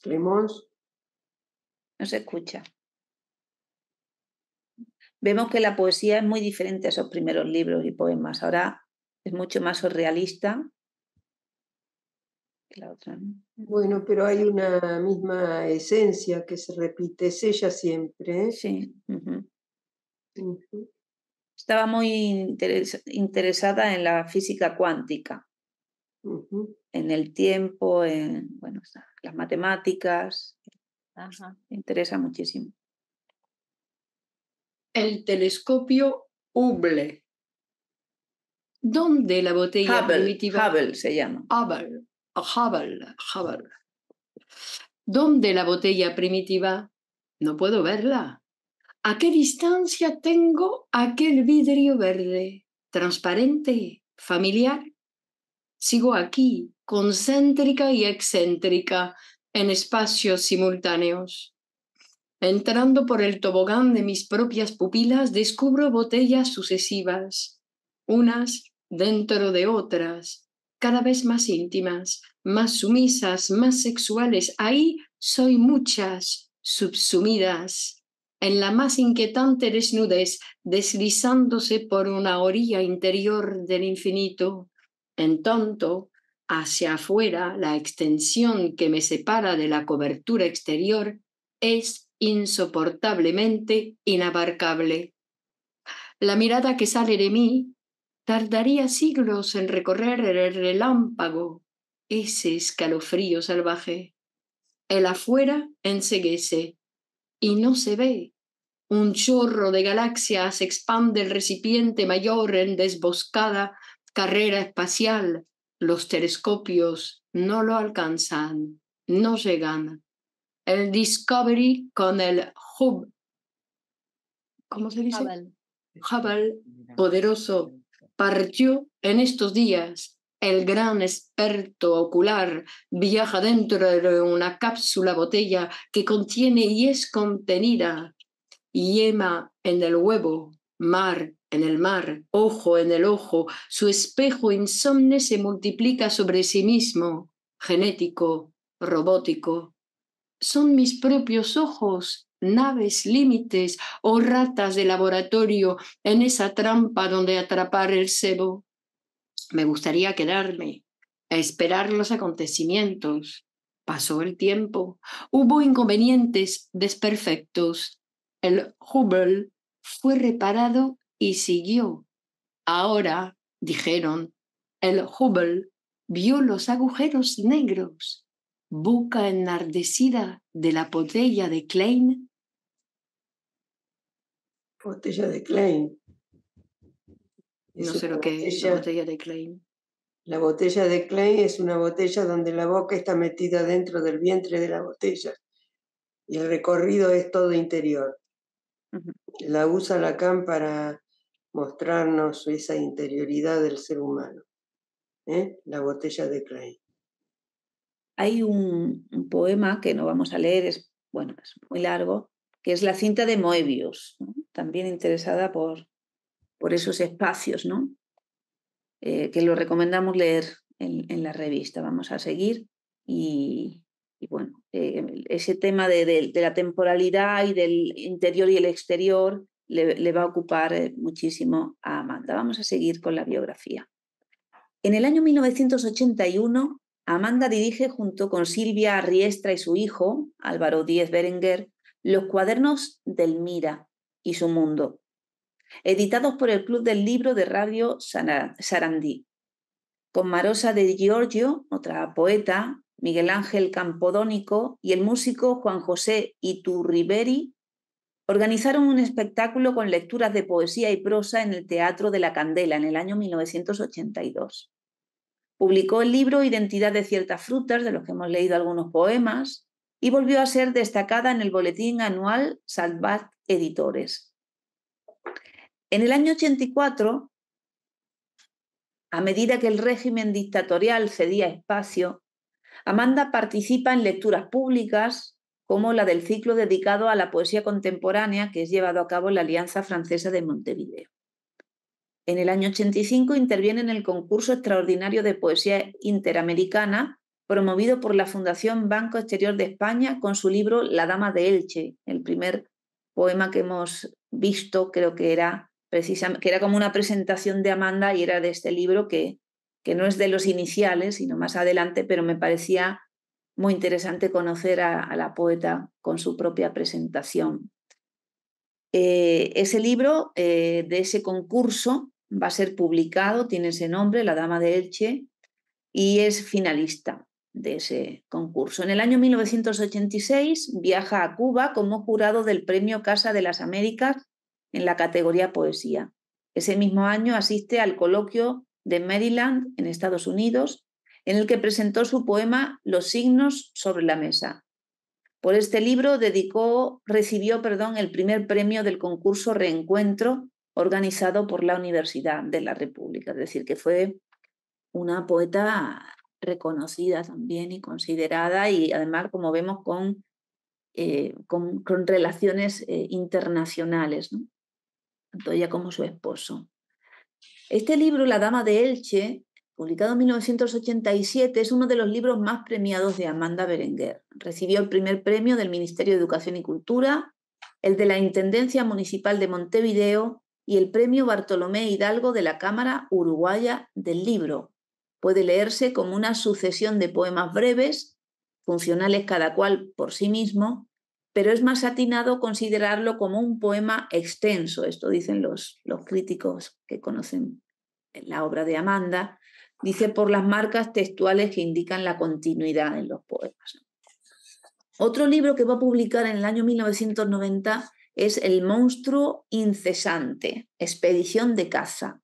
Clemons. No se escucha. Vemos que la poesía es muy diferente a esos primeros libros y poemas. Ahora es mucho más surrealista la otra. Bueno, pero hay una misma esencia que se repite, es ella siempre. ¿eh? Sí. Estaba muy interesada en la física cuántica en el tiempo, en bueno, las matemáticas. Pues, me interesa muchísimo. El telescopio Hubble. ¿Dónde la botella primitiva? Hubble se llama. Hubble, Hubble, Hubble. ¿Dónde la botella primitiva? No puedo verla. ¿A qué distancia tengo aquel vidrio verde, transparente, familiar? Sigo aquí, concéntrica y excéntrica en espacios simultáneos. Entrando por el tobogán de mis propias pupilas, descubro botellas sucesivas, unas dentro de otras, cada vez más íntimas, más sumisas, más sexuales. Ahí soy muchas, subsumidas, en la más inquietante desnudez, deslizándose por una orilla interior del infinito. En tanto, hacia afuera, la extensión que me separa de la cobertura exterior es insoportablemente inabarcable. La mirada que sale de mí tardaría siglos en recorrer el relámpago, ese escalofrío salvaje. El afuera enseguece y no se ve. Un chorro de galaxias expande el recipiente mayor en desboscada carrera espacial los telescopios no lo alcanzan, no llegan. El Discovery con el Hub, ¿cómo se dice? Hubble, poderoso, partió en estos días. El gran experto ocular viaja dentro de una cápsula botella que contiene y es contenida yema en el huevo mar en el mar, ojo en el ojo, su espejo insomne se multiplica sobre sí mismo, genético, robótico. Son mis propios ojos, naves límites o ratas de laboratorio en esa trampa donde atrapar el cebo. Me gustaría quedarme, a esperar los acontecimientos. Pasó el tiempo, hubo inconvenientes, desperfectos. El Hubble fue reparado y siguió. Ahora, dijeron, el Hubble vio los agujeros negros, boca enardecida de la botella de Klein. Botella de Klein. No sé lo que es la botella de Klein. La botella de Klein es una botella donde la boca está metida dentro del vientre de la botella y el recorrido es todo interior. La usa Lacan para mostrarnos esa interioridad del ser humano. ¿eh? La botella de Klein. Hay un, poema que no vamos a leer, es, bueno, muy largo, que es la cinta de Moebius, también interesada por, por esos espacios, ¿no? Eh, que lo recomendamos leer en, la revista. Vamos a seguir y, y bueno, eh, ese tema de, la temporalidad y del interior y el exterior le, va a ocupar eh, muchísimo a Amanda. Vamos a seguir con la biografía. En el año 1981, Amanda dirige junto con Silvia Riestra y su hijo, Álvaro Díez Berenguer, los cuadernos del Mira y su mundo, editados por el Club del Libro de Radio Sarandí. Con Marosa de Giorgio, otra poeta, Miguel Ángel Campodónico y el músico Juan José Iturriberi organizaron un espectáculo con lecturas de poesía y prosa en el Teatro de la Candela en el año 1982. Publicó el libro Identidad de ciertas frutas, de los que hemos leído algunos poemas, y volvió a ser destacada en el boletín anual Salvat Editores. En el año 84, a medida que el régimen dictatorial cedía espacio, Amanda participa en lecturas públicas como la del ciclo dedicado a la poesía contemporánea que es llevado a cabo en la Alianza Francesa de Montevideo. En el año 85 interviene en el concurso extraordinario de poesía interamericana promovido por la Fundación Banco Exterior de España con su libro La Dama de Elche, el primer poema que hemos visto, creo que era precisamente, que era como una presentación de Amanda y era de este libro que que no es de los iniciales, sino más adelante, pero me parecía muy interesante conocer a, la poeta con su propia presentación. Eh, ese libro eh, de ese concurso va a ser publicado, tiene ese nombre, La Dama de Elche, y es finalista de ese concurso. En el año 1986 viaja a Cuba como jurado del Premio Casa de las Américas en la categoría Poesía. Ese mismo año asiste al coloquio de Maryland, en Estados Unidos, en el que presentó su poema Los signos sobre la mesa. Por este libro dedicó, recibió perdón, el primer premio del concurso Reencuentro organizado por la Universidad de la República, es decir, que fue una poeta reconocida también y considerada y además, como vemos, con, eh, con, relaciones eh, internacionales, tanto ella como su esposo. Este libro, La Dama de Elche, publicado en 1987, es uno de los libros más premiados de Amanda Berenguer. Recibió el primer premio del Ministerio de Educación y Cultura, el de la Intendencia Municipal de Montevideo y el premio Bartolomé Hidalgo de la Cámara Uruguaya del Libro. Puede leerse como una sucesión de poemas breves, funcionales cada cual por sí mismo, pero es más atinado considerarlo como un poema extenso, esto dicen los, los críticos que conocen la obra de Amanda, dice por las marcas textuales que indican la continuidad en los poemas. Otro libro que va a publicar en el año 1990 es El monstruo incesante, Expedición de caza,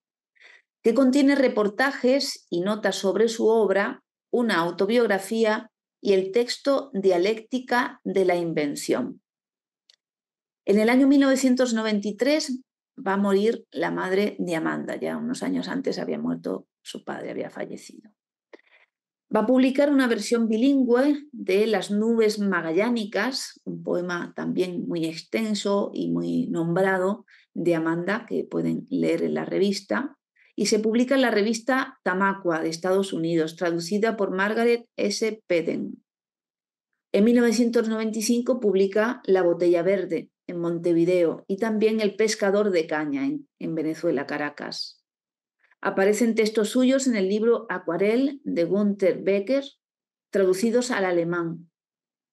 que contiene reportajes y notas sobre su obra, una autobiografía y el texto Dialéctica de la Invención. En el año 1993 va a morir la madre de Amanda, ya unos años antes había muerto su padre, había fallecido. Va a publicar una versión bilingüe de Las nubes magallánicas, un poema también muy extenso y muy nombrado de Amanda que pueden leer en la revista y se publica en la revista Tamacua, de Estados Unidos, traducida por Margaret S. Peden. En 1995 publica La Botella Verde en Montevideo y también El Pescador de Caña en, Venezuela, Caracas. Aparecen textos suyos en el libro Acuarel de Gunther Becker, traducidos al alemán.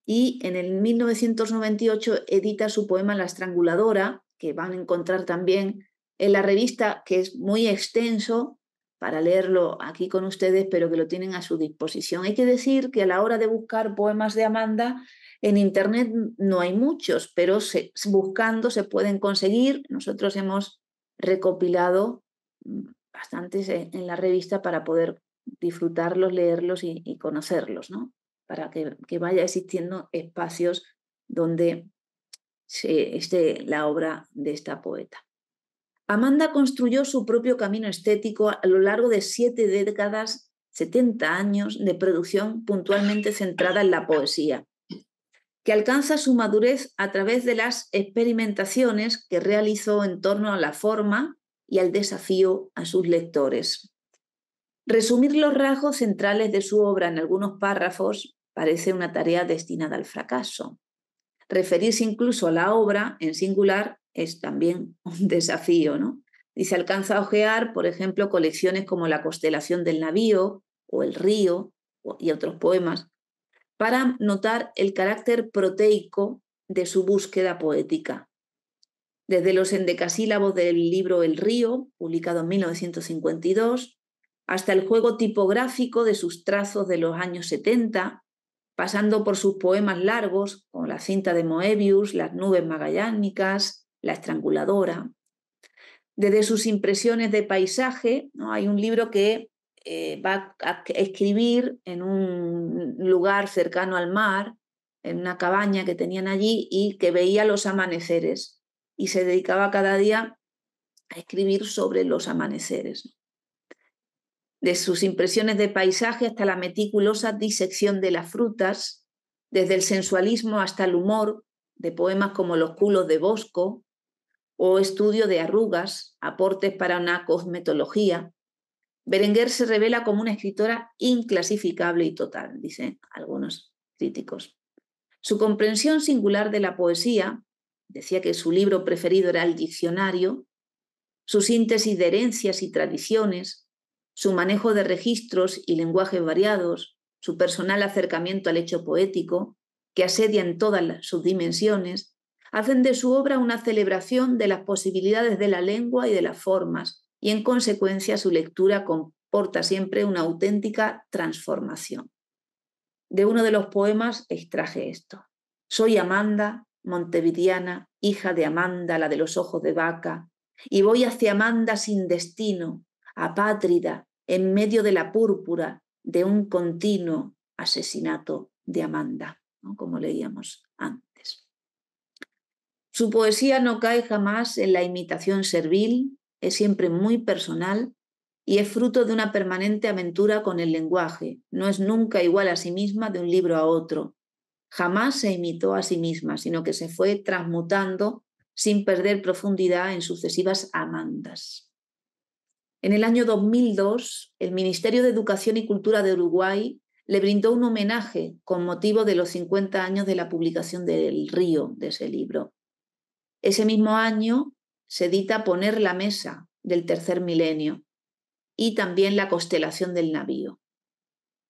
Y en el 1998 edita su poema La Estranguladora, que van a encontrar también en la revista, que es muy extenso para leerlo aquí con ustedes, pero que lo tienen a su disposición. Hay que decir que a la hora de buscar poemas de Amanda, en Internet no hay muchos, pero buscando se pueden conseguir. Nosotros hemos recopilado mm, bastantes en la revista para poder disfrutarlos, leerlos y, conocerlos, ¿no? para que, vaya existiendo espacios donde esté la obra de esta poeta. Amanda construyó su propio camino estético a lo largo de siete décadas, 70 años de producción puntualmente centrada en la poesía, que alcanza su madurez a través de las experimentaciones que realizó en torno a la forma y al desafío a sus lectores. Resumir los rasgos centrales de su obra en algunos párrafos parece una tarea destinada al fracaso. Referirse incluso a la obra en singular es también un desafío, ¿no? Y se alcanza a ojear, por ejemplo, colecciones como La constelación del navío o El río y otros poemas, para notar el carácter proteico de su búsqueda poética. Desde los endecasílabos del libro El río, publicado en 1952, hasta el juego tipográfico de sus trazos de los años 70, pasando por sus poemas largos, como la cinta de Moebius, las nubes magallánicas, la estranguladora. Desde sus impresiones de paisaje, ¿no? hay un libro que eh, va a escribir en un lugar cercano al mar, en una cabaña que tenían allí y que veía los amaneceres y se dedicaba cada día a escribir sobre los amaneceres. De sus impresiones de paisaje hasta la meticulosa disección de las frutas, desde el sensualismo hasta el humor, de poemas como Los culos de Bosco, o estudio de arrugas, aportes para una cosmetología. Berenguer se revela como una escritora inclasificable y total, dicen algunos críticos. Su comprensión singular de la poesía, decía que su libro preferido era el diccionario, su síntesis de herencias y tradiciones, su manejo de registros y lenguajes variados, su personal acercamiento al hecho poético, que asedia en todas sus dimensiones, hacen de su obra una celebración de las posibilidades de la lengua y de las formas, y en consecuencia su lectura comporta siempre una auténtica transformación. De uno de los poemas extraje esto. Soy Amanda, montevidiana, hija de Amanda, la de los ojos de vaca, y voy hacia Amanda sin destino, apátrida, en medio de la púrpura de un continuo asesinato de Amanda, como leíamos antes. Su poesía no cae jamás en la imitación servil, es siempre muy personal y es fruto de una permanente aventura con el lenguaje. No es nunca igual a sí misma de un libro a otro. Jamás se imitó a sí misma, sino que se fue transmutando sin perder profundidad en sucesivas amandas. En el año 2002, el Ministerio de Educación y Cultura de Uruguay le brindó un homenaje con motivo de los 50 años de la publicación del Río de ese libro. Ese mismo año se edita Poner la Mesa del tercer milenio y también La constelación del navío.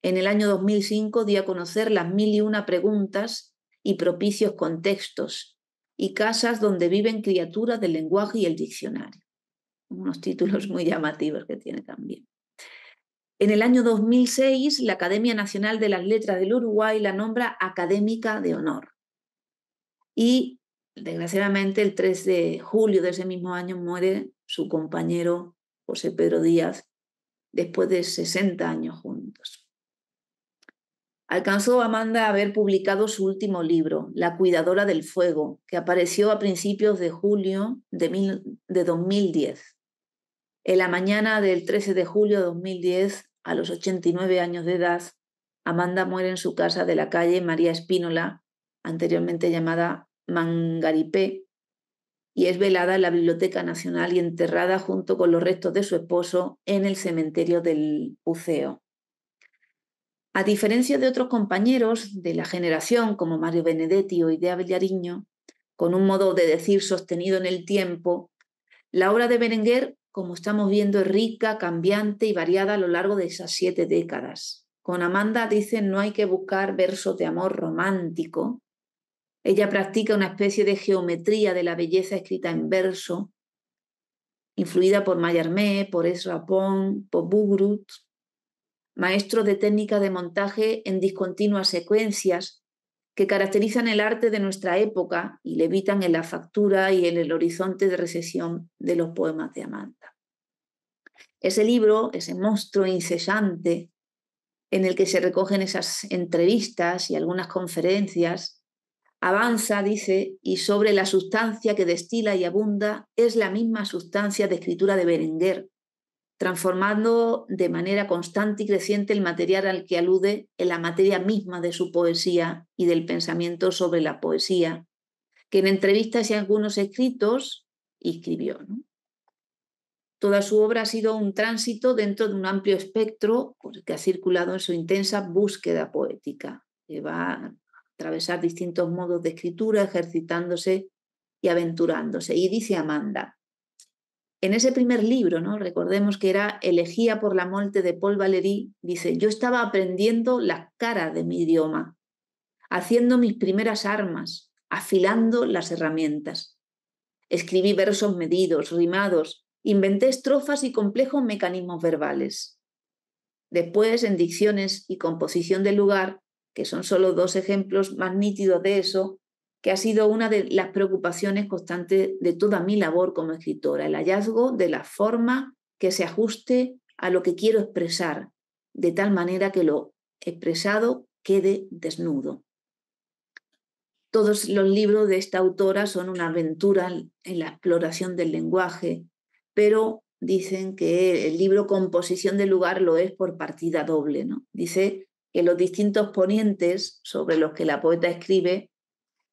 En el año 2005 dio a conocer las mil y una preguntas y propicios contextos y casas donde viven criaturas del lenguaje y el diccionario. Unos títulos muy llamativos que tiene también. En el año 2006, la Academia Nacional de las Letras del Uruguay la nombra Académica de Honor. Y desgraciadamente el 3 de julio de ese mismo año muere su compañero José Pedro Díaz después de 60 años juntos. Alcanzó Amanda a haber publicado su último libro, La cuidadora del fuego, que apareció a principios de julio de, de 2010. En la mañana del 13 de julio de 2010, a los 89 años de edad, Amanda muere en su casa de la calle María Espínola, anteriormente llamada Mangaripé y es velada en la Biblioteca Nacional y enterrada junto con los restos de su esposo en el cementerio del Buceo. A diferencia de otros compañeros de la generación como Mario Benedetti o Idea Villariño, con un modo de decir sostenido en el tiempo, la obra de Berenguer, como estamos viendo, es rica, cambiante y variada a lo largo de esas siete décadas. Con Amanda dicen no hay que buscar versos de amor romántico, ella practica una especie de geometría de la belleza escrita en verso, influida por Mayarmé, por Ezra Pond, por Bugrut, maestro de técnica de montaje en discontinuas secuencias que caracterizan el arte de nuestra época y levitan en la factura y en el horizonte de recesión de los poemas de Amanda. Ese libro, ese monstruo incesante en el que se recogen esas entrevistas y algunas conferencias, Avanza, dice, y sobre la sustancia que destila y abunda es la misma sustancia de escritura de Berenguer, transformando de manera constante y creciente el material al que alude en la materia misma de su poesía y del pensamiento sobre la poesía, que en entrevistas y algunos escritos escribió. Toda su obra ha sido un tránsito dentro de un amplio espectro pues, que ha circulado en su intensa búsqueda poética, que va atravesar distintos modos de escritura, ejercitándose y aventurándose. Y dice Amanda, en ese primer libro, ¿no? recordemos que era Elegía por la muerte de Paul Valéry, dice, yo estaba aprendiendo la cara de mi idioma, haciendo mis primeras armas, afilando las herramientas. Escribí versos medidos, rimados, inventé estrofas y complejos mecanismos verbales. Después, en dicciones y composición del lugar, que son solo dos ejemplos más nítidos de eso, que ha sido una de las preocupaciones constantes de toda mi labor como escritora, el hallazgo de la forma que se ajuste a lo que quiero expresar, de tal manera que lo expresado quede desnudo. Todos los libros de esta autora son una aventura en la exploración del lenguaje, pero dicen que el libro Composición del lugar lo es por partida doble. ¿no? Dice en los distintos ponientes sobre los que la poeta escribe,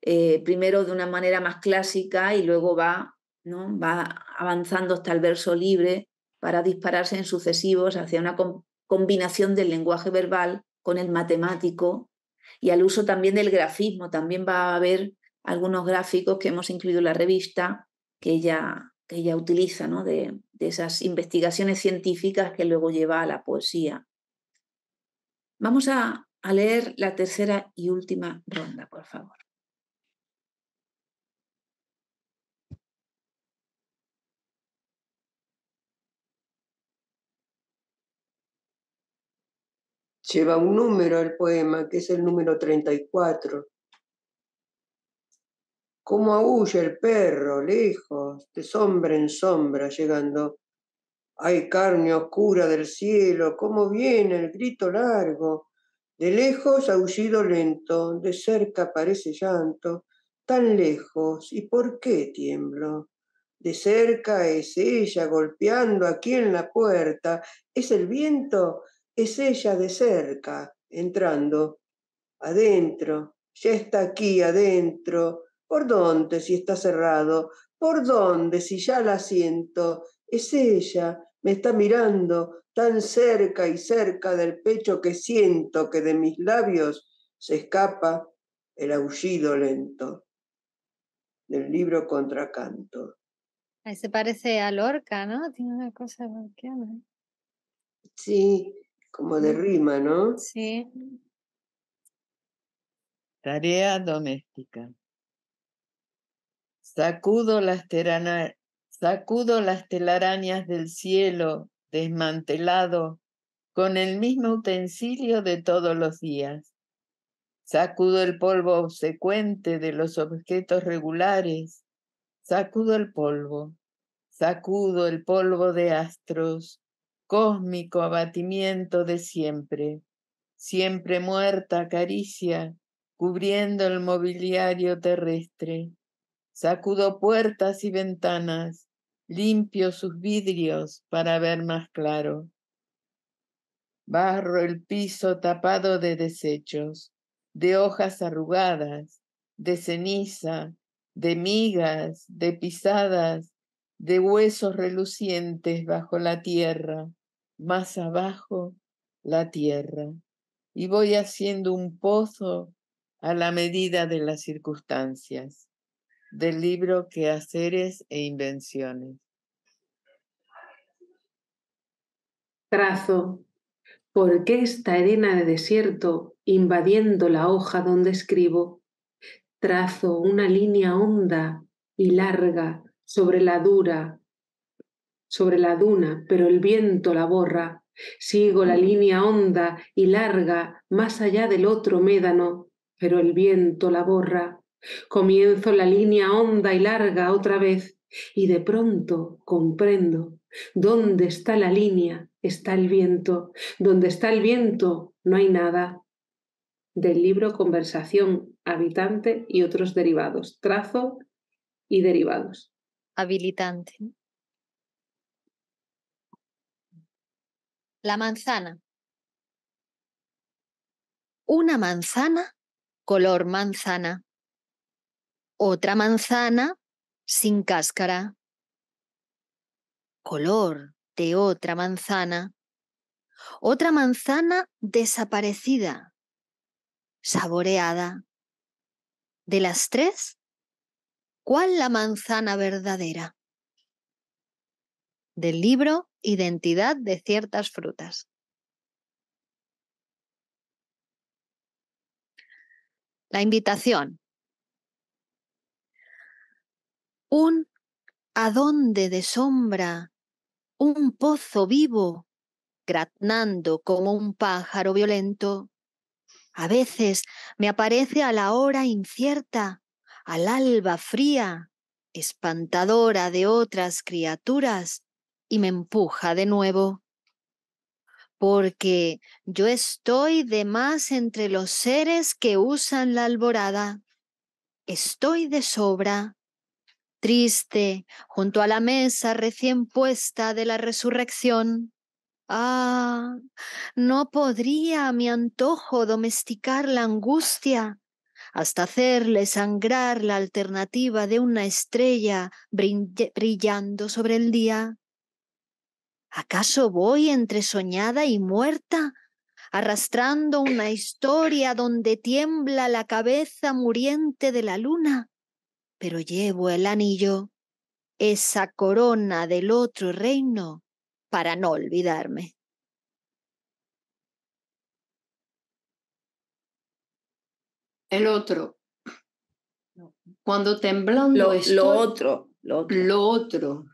eh, primero de una manera más clásica y luego va, va avanzando hasta el verso libre para dispararse en sucesivos hacia una combinación del lenguaje verbal con el matemático y al uso también del grafismo. También va a haber algunos gráficos que hemos incluido en la revista que ella, que ella utiliza, de esas investigaciones científicas que luego lleva a la poesía. Vamos a, leer la tercera y última ronda, por favor. lleva un número el poema, que es el número 34. Como aúlla el perro, lejos, de sombra en sombra, llegando ay carne oscura del cielo, cómo viene el grito largo, de lejos aullido lento, de cerca parece llanto, tan lejos, ¿y por qué tiemblo? De cerca es ella golpeando aquí en la puerta, es el viento, es ella de cerca, entrando, adentro, ya está aquí adentro, ¿por dónde si está cerrado? ¿Por dónde si ya la siento? Es ella, me está mirando tan cerca y cerca del pecho que siento que de mis labios se escapa el aullido lento del libro Contracanto. Ahí se parece a Lorca, ¿no? Tiene una cosa lorquiana. Sí, como de rima, ¿no? Sí. Tarea doméstica. Sacudo las, teranas. Sacudo las telarañas del cielo desmantelado con el mismo utensilio de todos los días. Sacudo el polvo obsecuente de los objetos regulares. Sacudo el polvo. Sacudo el polvo de astros, cósmico abatimiento de siempre. Siempre muerta caricia, cubriendo el mobiliario terrestre. Sacudo puertas y ventanas, limpio sus vidrios para ver más claro. Barro el piso tapado de desechos, de hojas arrugadas, de ceniza, de migas, de pisadas, de huesos relucientes bajo la tierra, más abajo la tierra. Y voy haciendo un pozo a la medida de las circunstancias del libro Quehaceres e Invenciones. Trazo. ¿Por qué esta arena de desierto invadiendo la hoja donde escribo? Trazo una línea honda y larga sobre la dura, sobre la duna, pero el viento la borra. Sigo la línea honda y larga más allá del otro médano, pero el viento la borra. Comienzo la línea honda y larga otra vez y de pronto comprendo dónde está la línea, está el viento, dónde está el viento no hay nada. Del libro Conversación, Habitante y otros derivados, trazo y derivados. Habilitante. La manzana. Una manzana color manzana otra manzana sin cáscara. Color de otra manzana. Otra manzana desaparecida, saboreada. De las tres, ¿cuál la manzana verdadera? Del libro Identidad de ciertas frutas. La invitación un adonde de sombra, un pozo vivo, gratnando como un pájaro violento. A veces me aparece a la hora incierta, al alba fría, espantadora de otras criaturas, y me empuja de nuevo. Porque yo estoy de más entre los seres que usan la alborada. Estoy de sobra triste, junto a la mesa recién puesta de la resurrección. Ah, no podría mi antojo domesticar la angustia hasta hacerle sangrar la alternativa de una estrella brillando sobre el día. ¿Acaso voy entre soñada y muerta, arrastrando una historia donde tiembla la cabeza muriente de la luna? pero llevo el anillo, esa corona del otro reino, para no olvidarme. El otro. Cuando temblando lo, estoy. Lo otro, lo otro.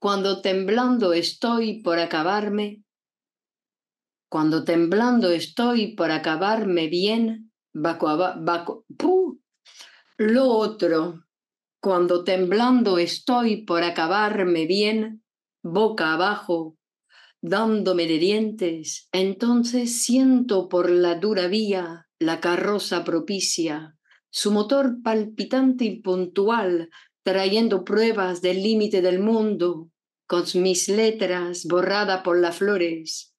Cuando temblando estoy por acabarme. Cuando temblando estoy por acabarme bien. Baco, baco, lo otro, cuando temblando estoy por acabarme bien, boca abajo, dándome de dientes, entonces siento por la dura vía la carroza propicia, su motor palpitante y puntual, trayendo pruebas del límite del mundo, con mis letras borrada por las flores.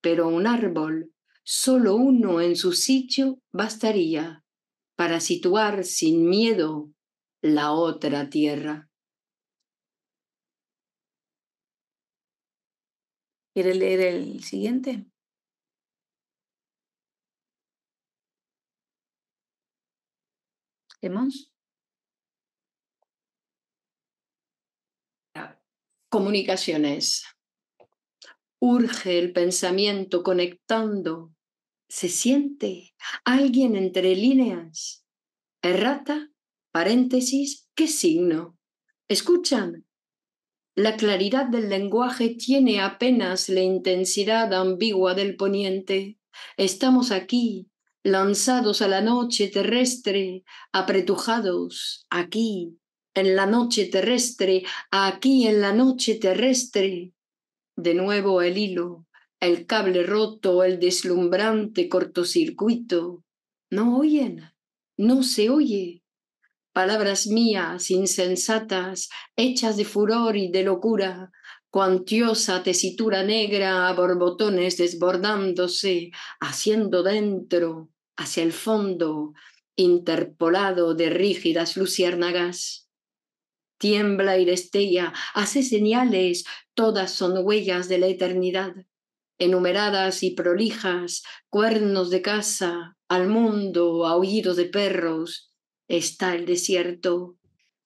Pero un árbol, solo uno en su sitio, bastaría para situar sin miedo la otra tierra. ¿Quieres leer el siguiente? ¿Hemos? Comunicaciones. Urge el pensamiento conectando se siente alguien entre líneas. Errata, paréntesis, ¿qué signo? Escuchan. La claridad del lenguaje tiene apenas la intensidad ambigua del poniente. Estamos aquí, lanzados a la noche terrestre, apretujados, aquí, en la noche terrestre, aquí en la noche terrestre. De nuevo el hilo, el cable roto, el deslumbrante cortocircuito. No oyen, no se oye. Palabras mías, insensatas, hechas de furor y de locura, cuantiosa tesitura negra a borbotones desbordándose, haciendo dentro, hacia el fondo, interpolado de rígidas luciérnagas. Tiembla y destella, hace señales, todas son huellas de la eternidad enumeradas y prolijas, cuernos de casa, al mundo, aullidos de perros, está el desierto,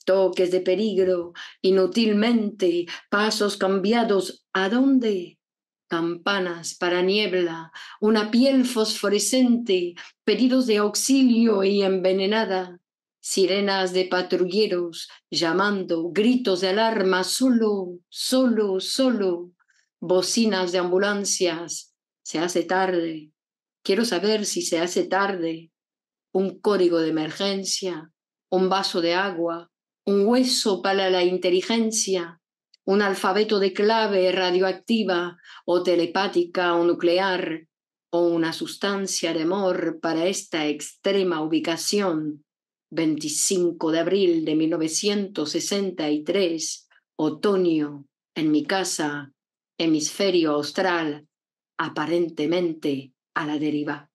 toques de peligro, inútilmente, pasos cambiados, ¿a dónde? Campanas para niebla, una piel fosforescente, pedidos de auxilio y envenenada, sirenas de patrulleros llamando, gritos de alarma, solo, solo, solo bocinas de ambulancias, se hace tarde, quiero saber si se hace tarde, un código de emergencia, un vaso de agua, un hueso para la inteligencia, un alfabeto de clave radioactiva o telepática o nuclear, o una sustancia de amor para esta extrema ubicación, 25 de abril de 1963, otoño, en mi casa, hemisferio austral aparentemente a la deriva.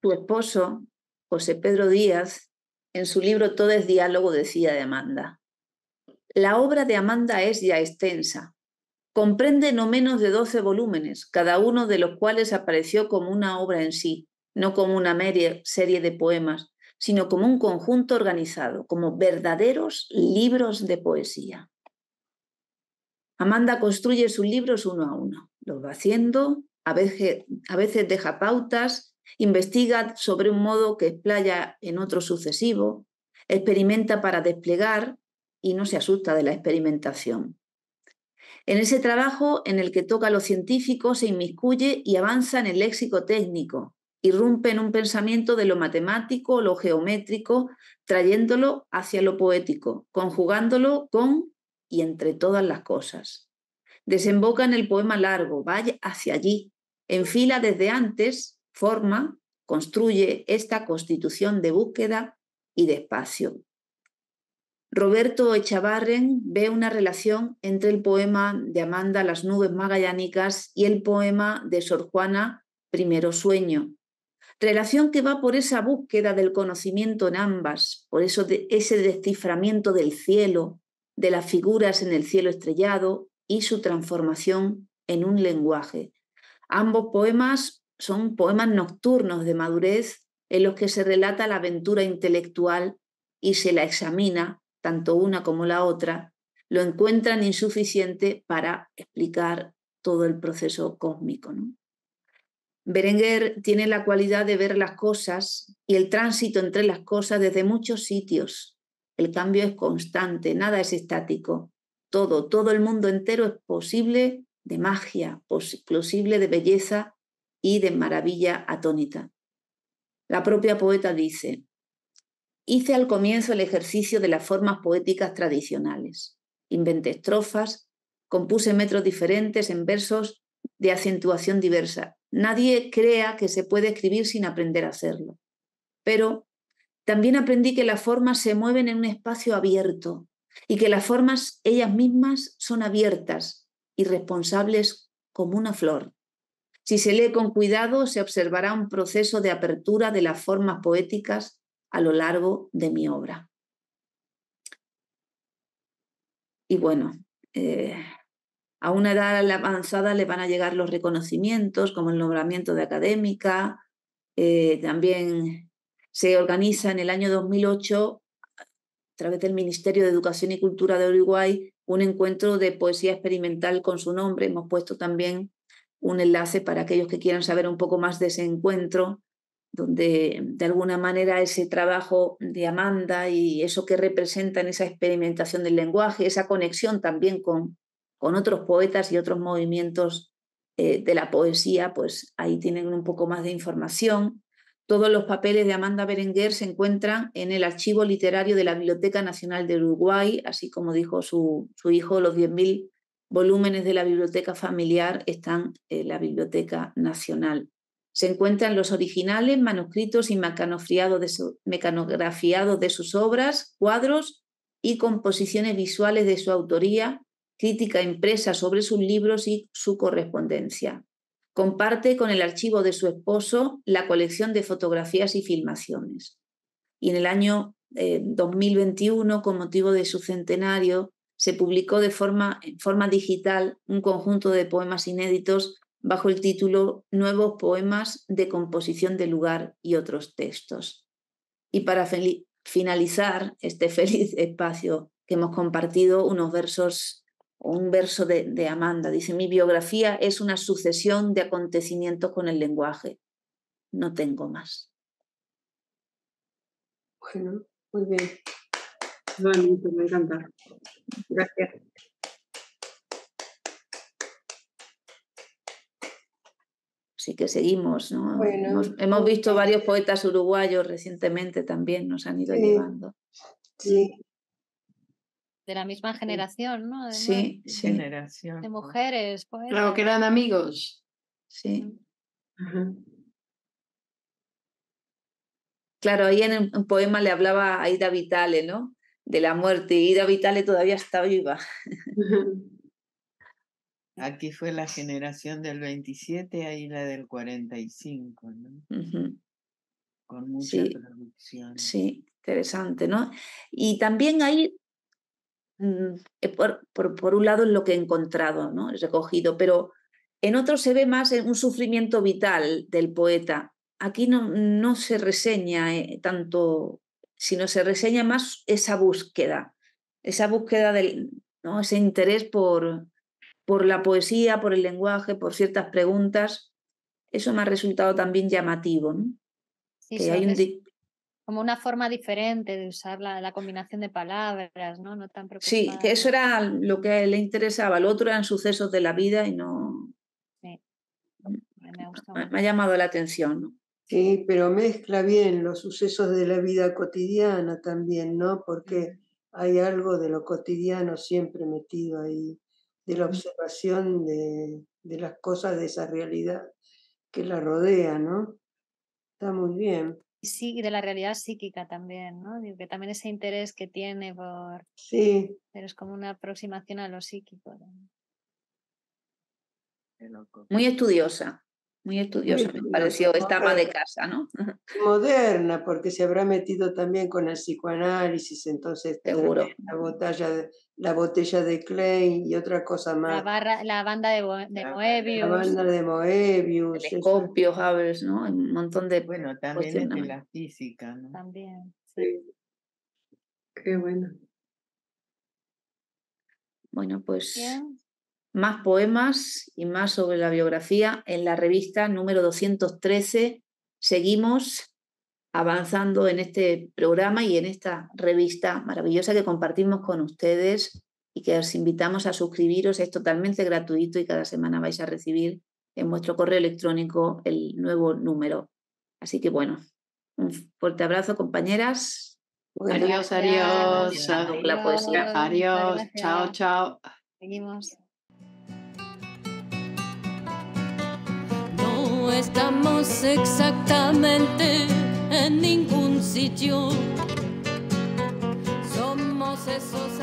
Tu esposo, José Pedro Díaz, en su libro Todo es diálogo decía de Amanda. La obra de Amanda es ya extensa. Comprende no menos de 12 volúmenes, cada uno de los cuales apareció como una obra en sí, no como una serie de poemas, sino como un conjunto organizado, como verdaderos libros de poesía. Amanda construye sus libros uno a uno, los va haciendo, a veces, deja pautas, investiga sobre un modo que explaya en otro sucesivo, experimenta para desplegar y no se asusta de la experimentación. En ese trabajo en el que toca los científicos se inmiscuye y avanza en el léxico técnico, irrumpe en un pensamiento de lo matemático, lo geométrico, trayéndolo hacia lo poético, conjugándolo con y entre todas las cosas. Desemboca en el poema largo, vaya hacia allí, enfila desde antes, forma, construye esta constitución de búsqueda y de espacio. Roberto Echavarren ve una relación entre el poema de Amanda Las nubes magallánicas y el poema de Sor Juana Primero Sueño, Relación que va por esa búsqueda del conocimiento en ambas, por eso ese desciframiento del cielo, de las figuras en el cielo estrellado y su transformación en un lenguaje. Ambos poemas son poemas nocturnos de madurez en los que se relata la aventura intelectual y se la examina, tanto una como la otra, lo encuentran insuficiente para explicar todo el proceso cósmico. ¿no? Berenguer tiene la cualidad de ver las cosas y el tránsito entre las cosas desde muchos sitios. El cambio es constante, nada es estático. Todo, todo el mundo entero es posible de magia, posible de belleza y de maravilla atónita. La propia poeta dice, hice al comienzo el ejercicio de las formas poéticas tradicionales. Inventé estrofas, compuse metros diferentes en versos de acentuación diversa, Nadie crea que se puede escribir sin aprender a hacerlo. Pero también aprendí que las formas se mueven en un espacio abierto y que las formas ellas mismas son abiertas y responsables como una flor. Si se lee con cuidado, se observará un proceso de apertura de las formas poéticas a lo largo de mi obra. Y bueno, eh, a una edad avanzada le van a llegar los reconocimientos, como el nombramiento de académica. Eh, también se organiza en el año 2008, a través del Ministerio de Educación y Cultura de Uruguay, un encuentro de poesía experimental con su nombre. Hemos puesto también un enlace para aquellos que quieran saber un poco más de ese encuentro, donde de alguna manera ese trabajo de Amanda y eso que representa en esa experimentación del lenguaje, esa conexión también con, con otros poetas y otros movimientos eh, de la poesía, pues ahí tienen un poco más de información. Todos los papeles de Amanda Berenguer se encuentran en el archivo literario de la Biblioteca Nacional de Uruguay, así como dijo su, su hijo, los 10.000 volúmenes de la biblioteca familiar están en la Biblioteca Nacional. Se encuentran los originales, manuscritos y mecanografiados de sus obras, cuadros y composiciones visuales de su autoría, crítica impresa sobre sus libros y su correspondencia. Comparte con el archivo de su esposo la colección de fotografías y filmaciones. Y en el año 2021, eh, con motivo de su centenario, se publicó de forma, en forma digital un conjunto de poemas inéditos bajo el título Nuevos Poemas de Composición de Lugar y otros textos. Y para finalizar este feliz espacio que hemos compartido, unos versos un verso de, Amanda, dice, mi biografía es una sucesión de acontecimientos con el lenguaje. No tengo más. Bueno, muy bien. me encanta. Gracias. Así que seguimos, hemos, visto varios poetas uruguayos recientemente también, nos han ido llevando. Sí, de la misma generación, ¿no? sí, Generación. De mujeres, Claro, que eran amigos. Sí. Claro, ahí en un poema le hablaba a Ida Vitale, ¿no? De la muerte. Ida Vitale todavía está viva. Aquí fue la generación del 27, ahí la del 45, ¿no? Con mucha sí. Sí, interesante, ¿no? Y también ahí Mm, eh, por, por, un lado es lo que he encontrado, ¿no? recogido, pero en otro se ve más eh, un sufrimiento vital del poeta. Aquí no, no se reseña eh, tanto, sino se reseña más esa búsqueda, esa búsqueda del, ¿no? ese interés por, por la poesía, por el lenguaje, por ciertas preguntas. Eso me ha resultado también llamativo. Sí, que hay un, como una forma diferente de usar la, combinación de palabras, ¿no? No tan Sí, que eso era lo que le interesaba, lo otro eran sucesos de la vida y no... Me, ha llamado la atención, Sí, pero mezcla bien los sucesos de la vida cotidiana también, ¿no? Porque hay algo de lo cotidiano siempre metido ahí, de la observación de, de las cosas de esa realidad que la rodea, ¿no? Está muy bien sí, de la realidad psíquica también, ¿no? Digo que también ese interés que tiene por... Sí. Pero es como una aproximación a lo psíquico. Muy estudiosa muy estudiosa, me pareció Estaba de casa, ¿no? Moderna, porque se habrá metido también con el psicoanálisis, entonces Seguro. La, botella de, la botella de Klein y otra cosa más. La, banda de, Moebius. La banda de Moebius. Copio, ¿no? Un montón de... Bueno, también de la física, ¿no? También, sí. Qué bueno. Bueno, pues más poemas y más sobre la biografía en la revista número 213. Seguimos avanzando en este programa y en esta revista maravillosa que compartimos con ustedes y que os invitamos a suscribiros. Es totalmente gratuito y cada semana vais a recibir en vuestro correo electrónico el nuevo número. Así que bueno, un fuerte abrazo compañeras. Adiós, adiós. adiós. chao, chao. Seguimos. no estamos exactamente en ningún sitio. Somos esos